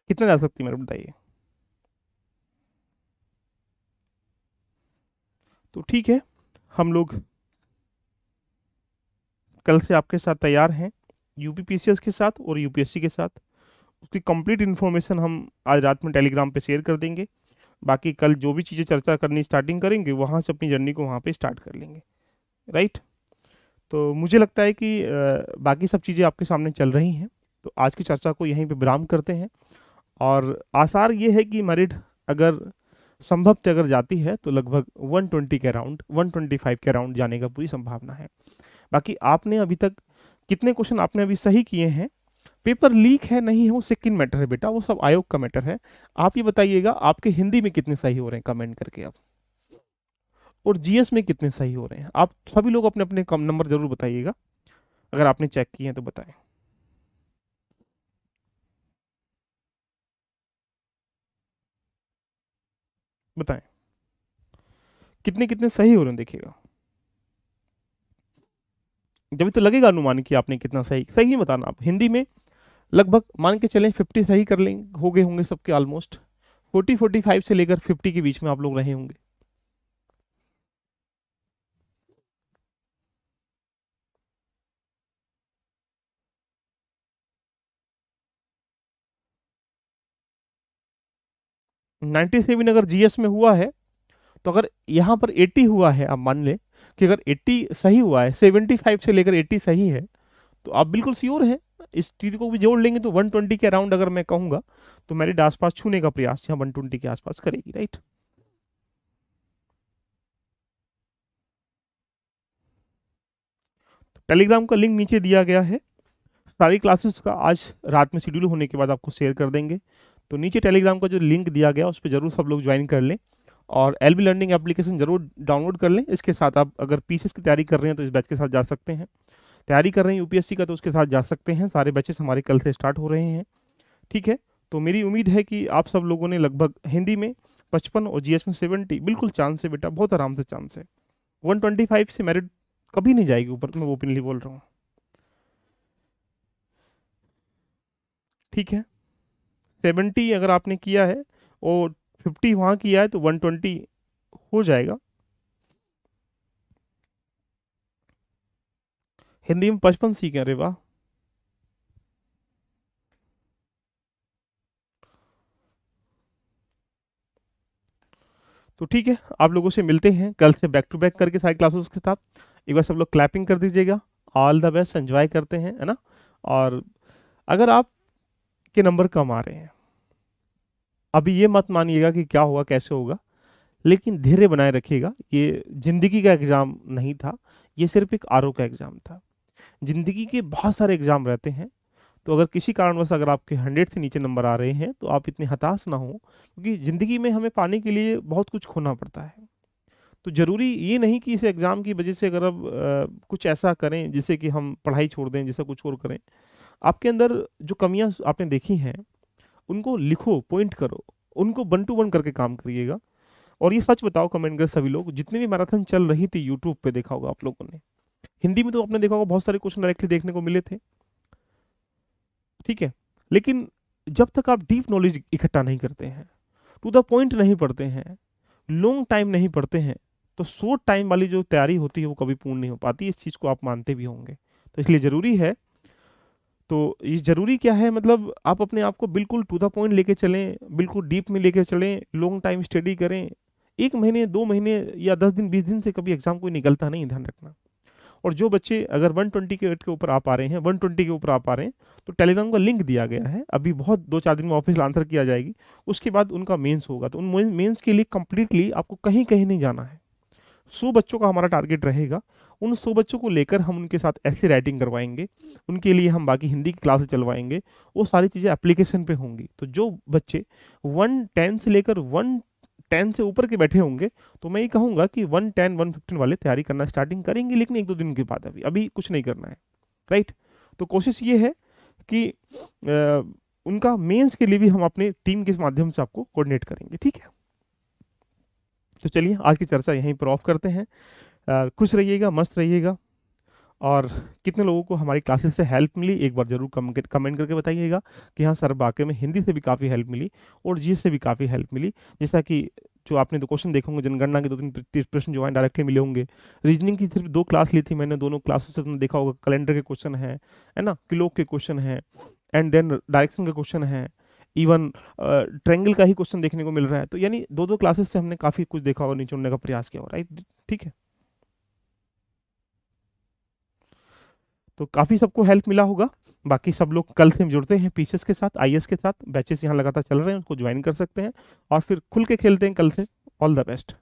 कितना जा सकती है मेरिट बताइए तो ठीक है हम लोग कल से आपके साथ तैयार हैं यूपीपीसीएस के साथ और यूपीएससी के साथ उसकी कंप्लीट इन्फॉर्मेशन हम आज रात में टेलीग्राम पे शेयर कर देंगे बाकी कल जो भी चीज़ें चर्चा करनी स्टार्टिंग करेंगे वहाँ से अपनी जर्नी को वहाँ पे स्टार्ट कर लेंगे राइट तो मुझे लगता है कि बाकी सब चीज़ें आपके सामने चल रही हैं तो आज की चर्चा को यहीं पर विराम करते हैं और आसार ये है कि मरिड अगर संभवतः अगर जाती है तो लगभग 120 के अराउंड 125 के अराउंड जाने का पूरी संभावना है बाकी आपने अभी तक कितने क्वेश्चन आपने अभी सही किए हैं पेपर लीक है नहीं है वो सिक्किन मैटर है बेटा वो सब आयोग का मैटर है आप ये बताइएगा आपके हिंदी में कितने सही हो रहे हैं कमेंट करके आप और जीएस में कितने सही हो रहे हैं आप सभी लोग अपने अपने कम नंबर जरूर बताइएगा अगर आपने चेक किए हैं तो बताएं बताएं कितने कितने सही हो रहे हैं देखिएगा जब तो लगेगा अनुमान कि आपने कितना सही सही बताना आप हिंदी में लगभग मान के चलें फिफ्टी सही कर लेंगे हो गए होंगे सबके ऑलमोस्ट फोर्टी फोर्टी फाइव से लेकर फिफ्टी के बीच में आप लोग रहे होंगे नाइन्टी सेवन अगर जीएस में हुआ है तो अगर यहां पर 80 हुआ है आप मान लें कि अगर 80 सही हुआ है 75 से लेकर 80 सही है तो आप बिल्कुल श्योर हैं इस चीज़ को भी जोड़ लेंगे तो 120 के अराउंड अगर मैं कहूंगा तो मेरिट आसपास छूने का प्रयास यहाँ 120 के आसपास करेगी राइट टेलीग्राम का लिंक नीचे दिया गया है सारी क्लासेस का आज रात में शेड्यूल होने के बाद आपको शेयर कर देंगे तो नीचे टेलीग्राम का जो लिंक दिया गया उस पर जरूर सब लोग ज्वाइन कर लें और एल बी लर्निंग एप्लीकेशन जरूर डाउनलोड कर लें इसके साथ आप अगर पीसीएस की तैयारी कर रहे हैं तो इस बैच के साथ जा सकते हैं तैयारी कर रहे हैं यूपीएससी का तो उसके साथ जा सकते हैं सारे बैचेस हमारे कल से स्टार्ट हो रहे हैं ठीक है तो मेरी उम्मीद है कि आप सब लोगों ने लगभग हिंदी में पचपन और जी में सेवेंटी बिल्कुल चांस है बेटा बहुत आराम से चांस है वन ट्वेंटी फाइव से मेरिट कभी नहीं जाएगी ऊपर मैं ओपनली बोल रहा हूँ ठीक है सेवेंटी अगर आपने किया है और फिफ्टी वहाँ किया है तो वन ट्वेंटी हो जाएगा हिंदी में पचपन सीखे अरे वाह तो ठीक है आप लोगों से मिलते हैं कल से बैक टू बैक करके सारी क्लासेस के साथ एक बार सब लोग क्लैपिंग कर दीजिएगा ऑल द बेस्ट एंजॉय करते हैं है ना और अगर आप के नंबर कम आ रहे हैं अभी ये मत मानिएगा कि क्या होगा कैसे होगा लेकिन धीरे बनाए रखिएगा ये ज़िंदगी का एग्ज़ाम नहीं था ये सिर्फ एक आर का एग्ज़ाम था ज़िंदगी के बहुत सारे एग्ज़ाम रहते हैं तो अगर किसी कारणवश अगर आपके हंड्रेड से नीचे नंबर आ रहे हैं तो आप इतने हताश ना हो क्योंकि ज़िंदगी में हमें पाने के लिए बहुत कुछ खोना पड़ता है तो ज़रूरी ये नहीं कि इस एग्ज़ाम की वजह से अगर आप कुछ ऐसा करें जिससे कि हम पढ़ाई छोड़ दें जैसा कुछ और करें आपके अंदर जो कमियाँ आपने देखी हैं उनको लिखो पॉइंट करो उनको वन टू वन करके काम करिएगा और ये सच बताओ कमेंट कर सभी लोग जितने भी मैराथन चल रही थी यूट्यूब पे देखा होगा आप लोगों ने हिंदी में तो आपने देखा होगा बहुत सारे क्वेश्चन डायरेक्टली देखने को मिले थे ठीक है लेकिन जब तक आप डीप नॉलेज इकट्ठा नहीं करते हैं टू द पॉइंट नहीं पढ़ते हैं लॉन्ग टाइम नहीं पढ़ते हैं तो शॉर्ट टाइम वाली जो तैयारी होती है वो कभी पूर्ण नहीं हो पाती इस चीज़ को आप मानते भी होंगे तो इसलिए ज़रूरी है तो ये ज़रूरी क्या है मतलब आप अपने आप को बिल्कुल टू द पॉइंट लेके चलें बिल्कुल डीप में लेके चलें लॉन्ग टाइम स्टडी करें एक महीने दो महीने या दस दिन बीस दिन से कभी एग्ज़ाम कोई निकलता नहीं ध्यान रखना और जो बच्चे अगर 120 के रेट के ऊपर आ पा रहे हैं 120 के ऊपर आ पा रहे हैं तो टेलीग्राम का लिंक दिया गया है अभी बहुत दो चार दिन में ऑफिस आंसर किया जाएगी उसके बाद उनका मेंस होगा तो उन मेंस के लिए कम्प्लीटली आपको कहीं कहीं नहीं जाना है सौ बच्चों का हमारा टारगेट रहेगा उन सौ बच्चों को लेकर हम उनके साथ ऐसे राइटिंग करवाएंगे उनके लिए हम बाकी हिंदी की क्लासेस चलवाएंगे वो सारी चीज़ें एप्लीकेशन पर होंगी तो जो बच्चे वन टेन से लेकर वन टेन से ऊपर के बैठे होंगे तो मैं ये कहूँगा कि वन टेन वन फिफ्टीन वाले तैयारी करना स्टार्टिंग करेंगे लेकिन एक दो दिन के बाद अभी अभी कुछ नहीं करना है राइट तो कोशिश ये है कि आ, उनका मेंस के लिए भी हम अपने टीम के माध्यम से आपको कोऑर्डिनेट करेंगे ठीक है तो चलिए आज की चर्चा यहीं पर ऑफ करते हैं खुश रहिएगा मस्त रहिएगा और कितने लोगों को हमारी क्लासेस से हेल्प मिली एक बार ज़रूर कमेंट कमेंट करके बताइएगा कि हाँ सर वाकई में हिंदी से भी काफ़ी हेल्प मिली और जी से भी काफ़ी हेल्प मिली जैसा कि जो आपने दो क्वेश्चन देखे होंगे जनगणना के दो तीन तीस प्रश्न जो है डायरेक्टली मिले होंगे रीजनिंग की सिर्फ दो क्लास ली थी मैंने दोनों क्लासों से तुमने देखा होगा कैलेंडर के क्वेश्चन हैं है ना क्लोक के क्वेश्चन हैं एंड देन डायरेक्शन के क्वेश्चन हैं इवन ट्रेंगल का ही क्वेश्चन देखने को मिल रहा है तो यानी दो दो क्लासेस से हमने काफ़ी कुछ देखा और नीचे उड़ने का प्रयास किया हो राइट ठीक है तो काफ़ी सबको हेल्प मिला होगा बाकी सब लोग कल से जुड़ते हैं पीसेस के साथ आई के साथ बैचेस यहाँ लगातार चल रहे हैं उनको ज्वाइन कर सकते हैं और फिर खुल के खेलते हैं कल से ऑल द बेस्ट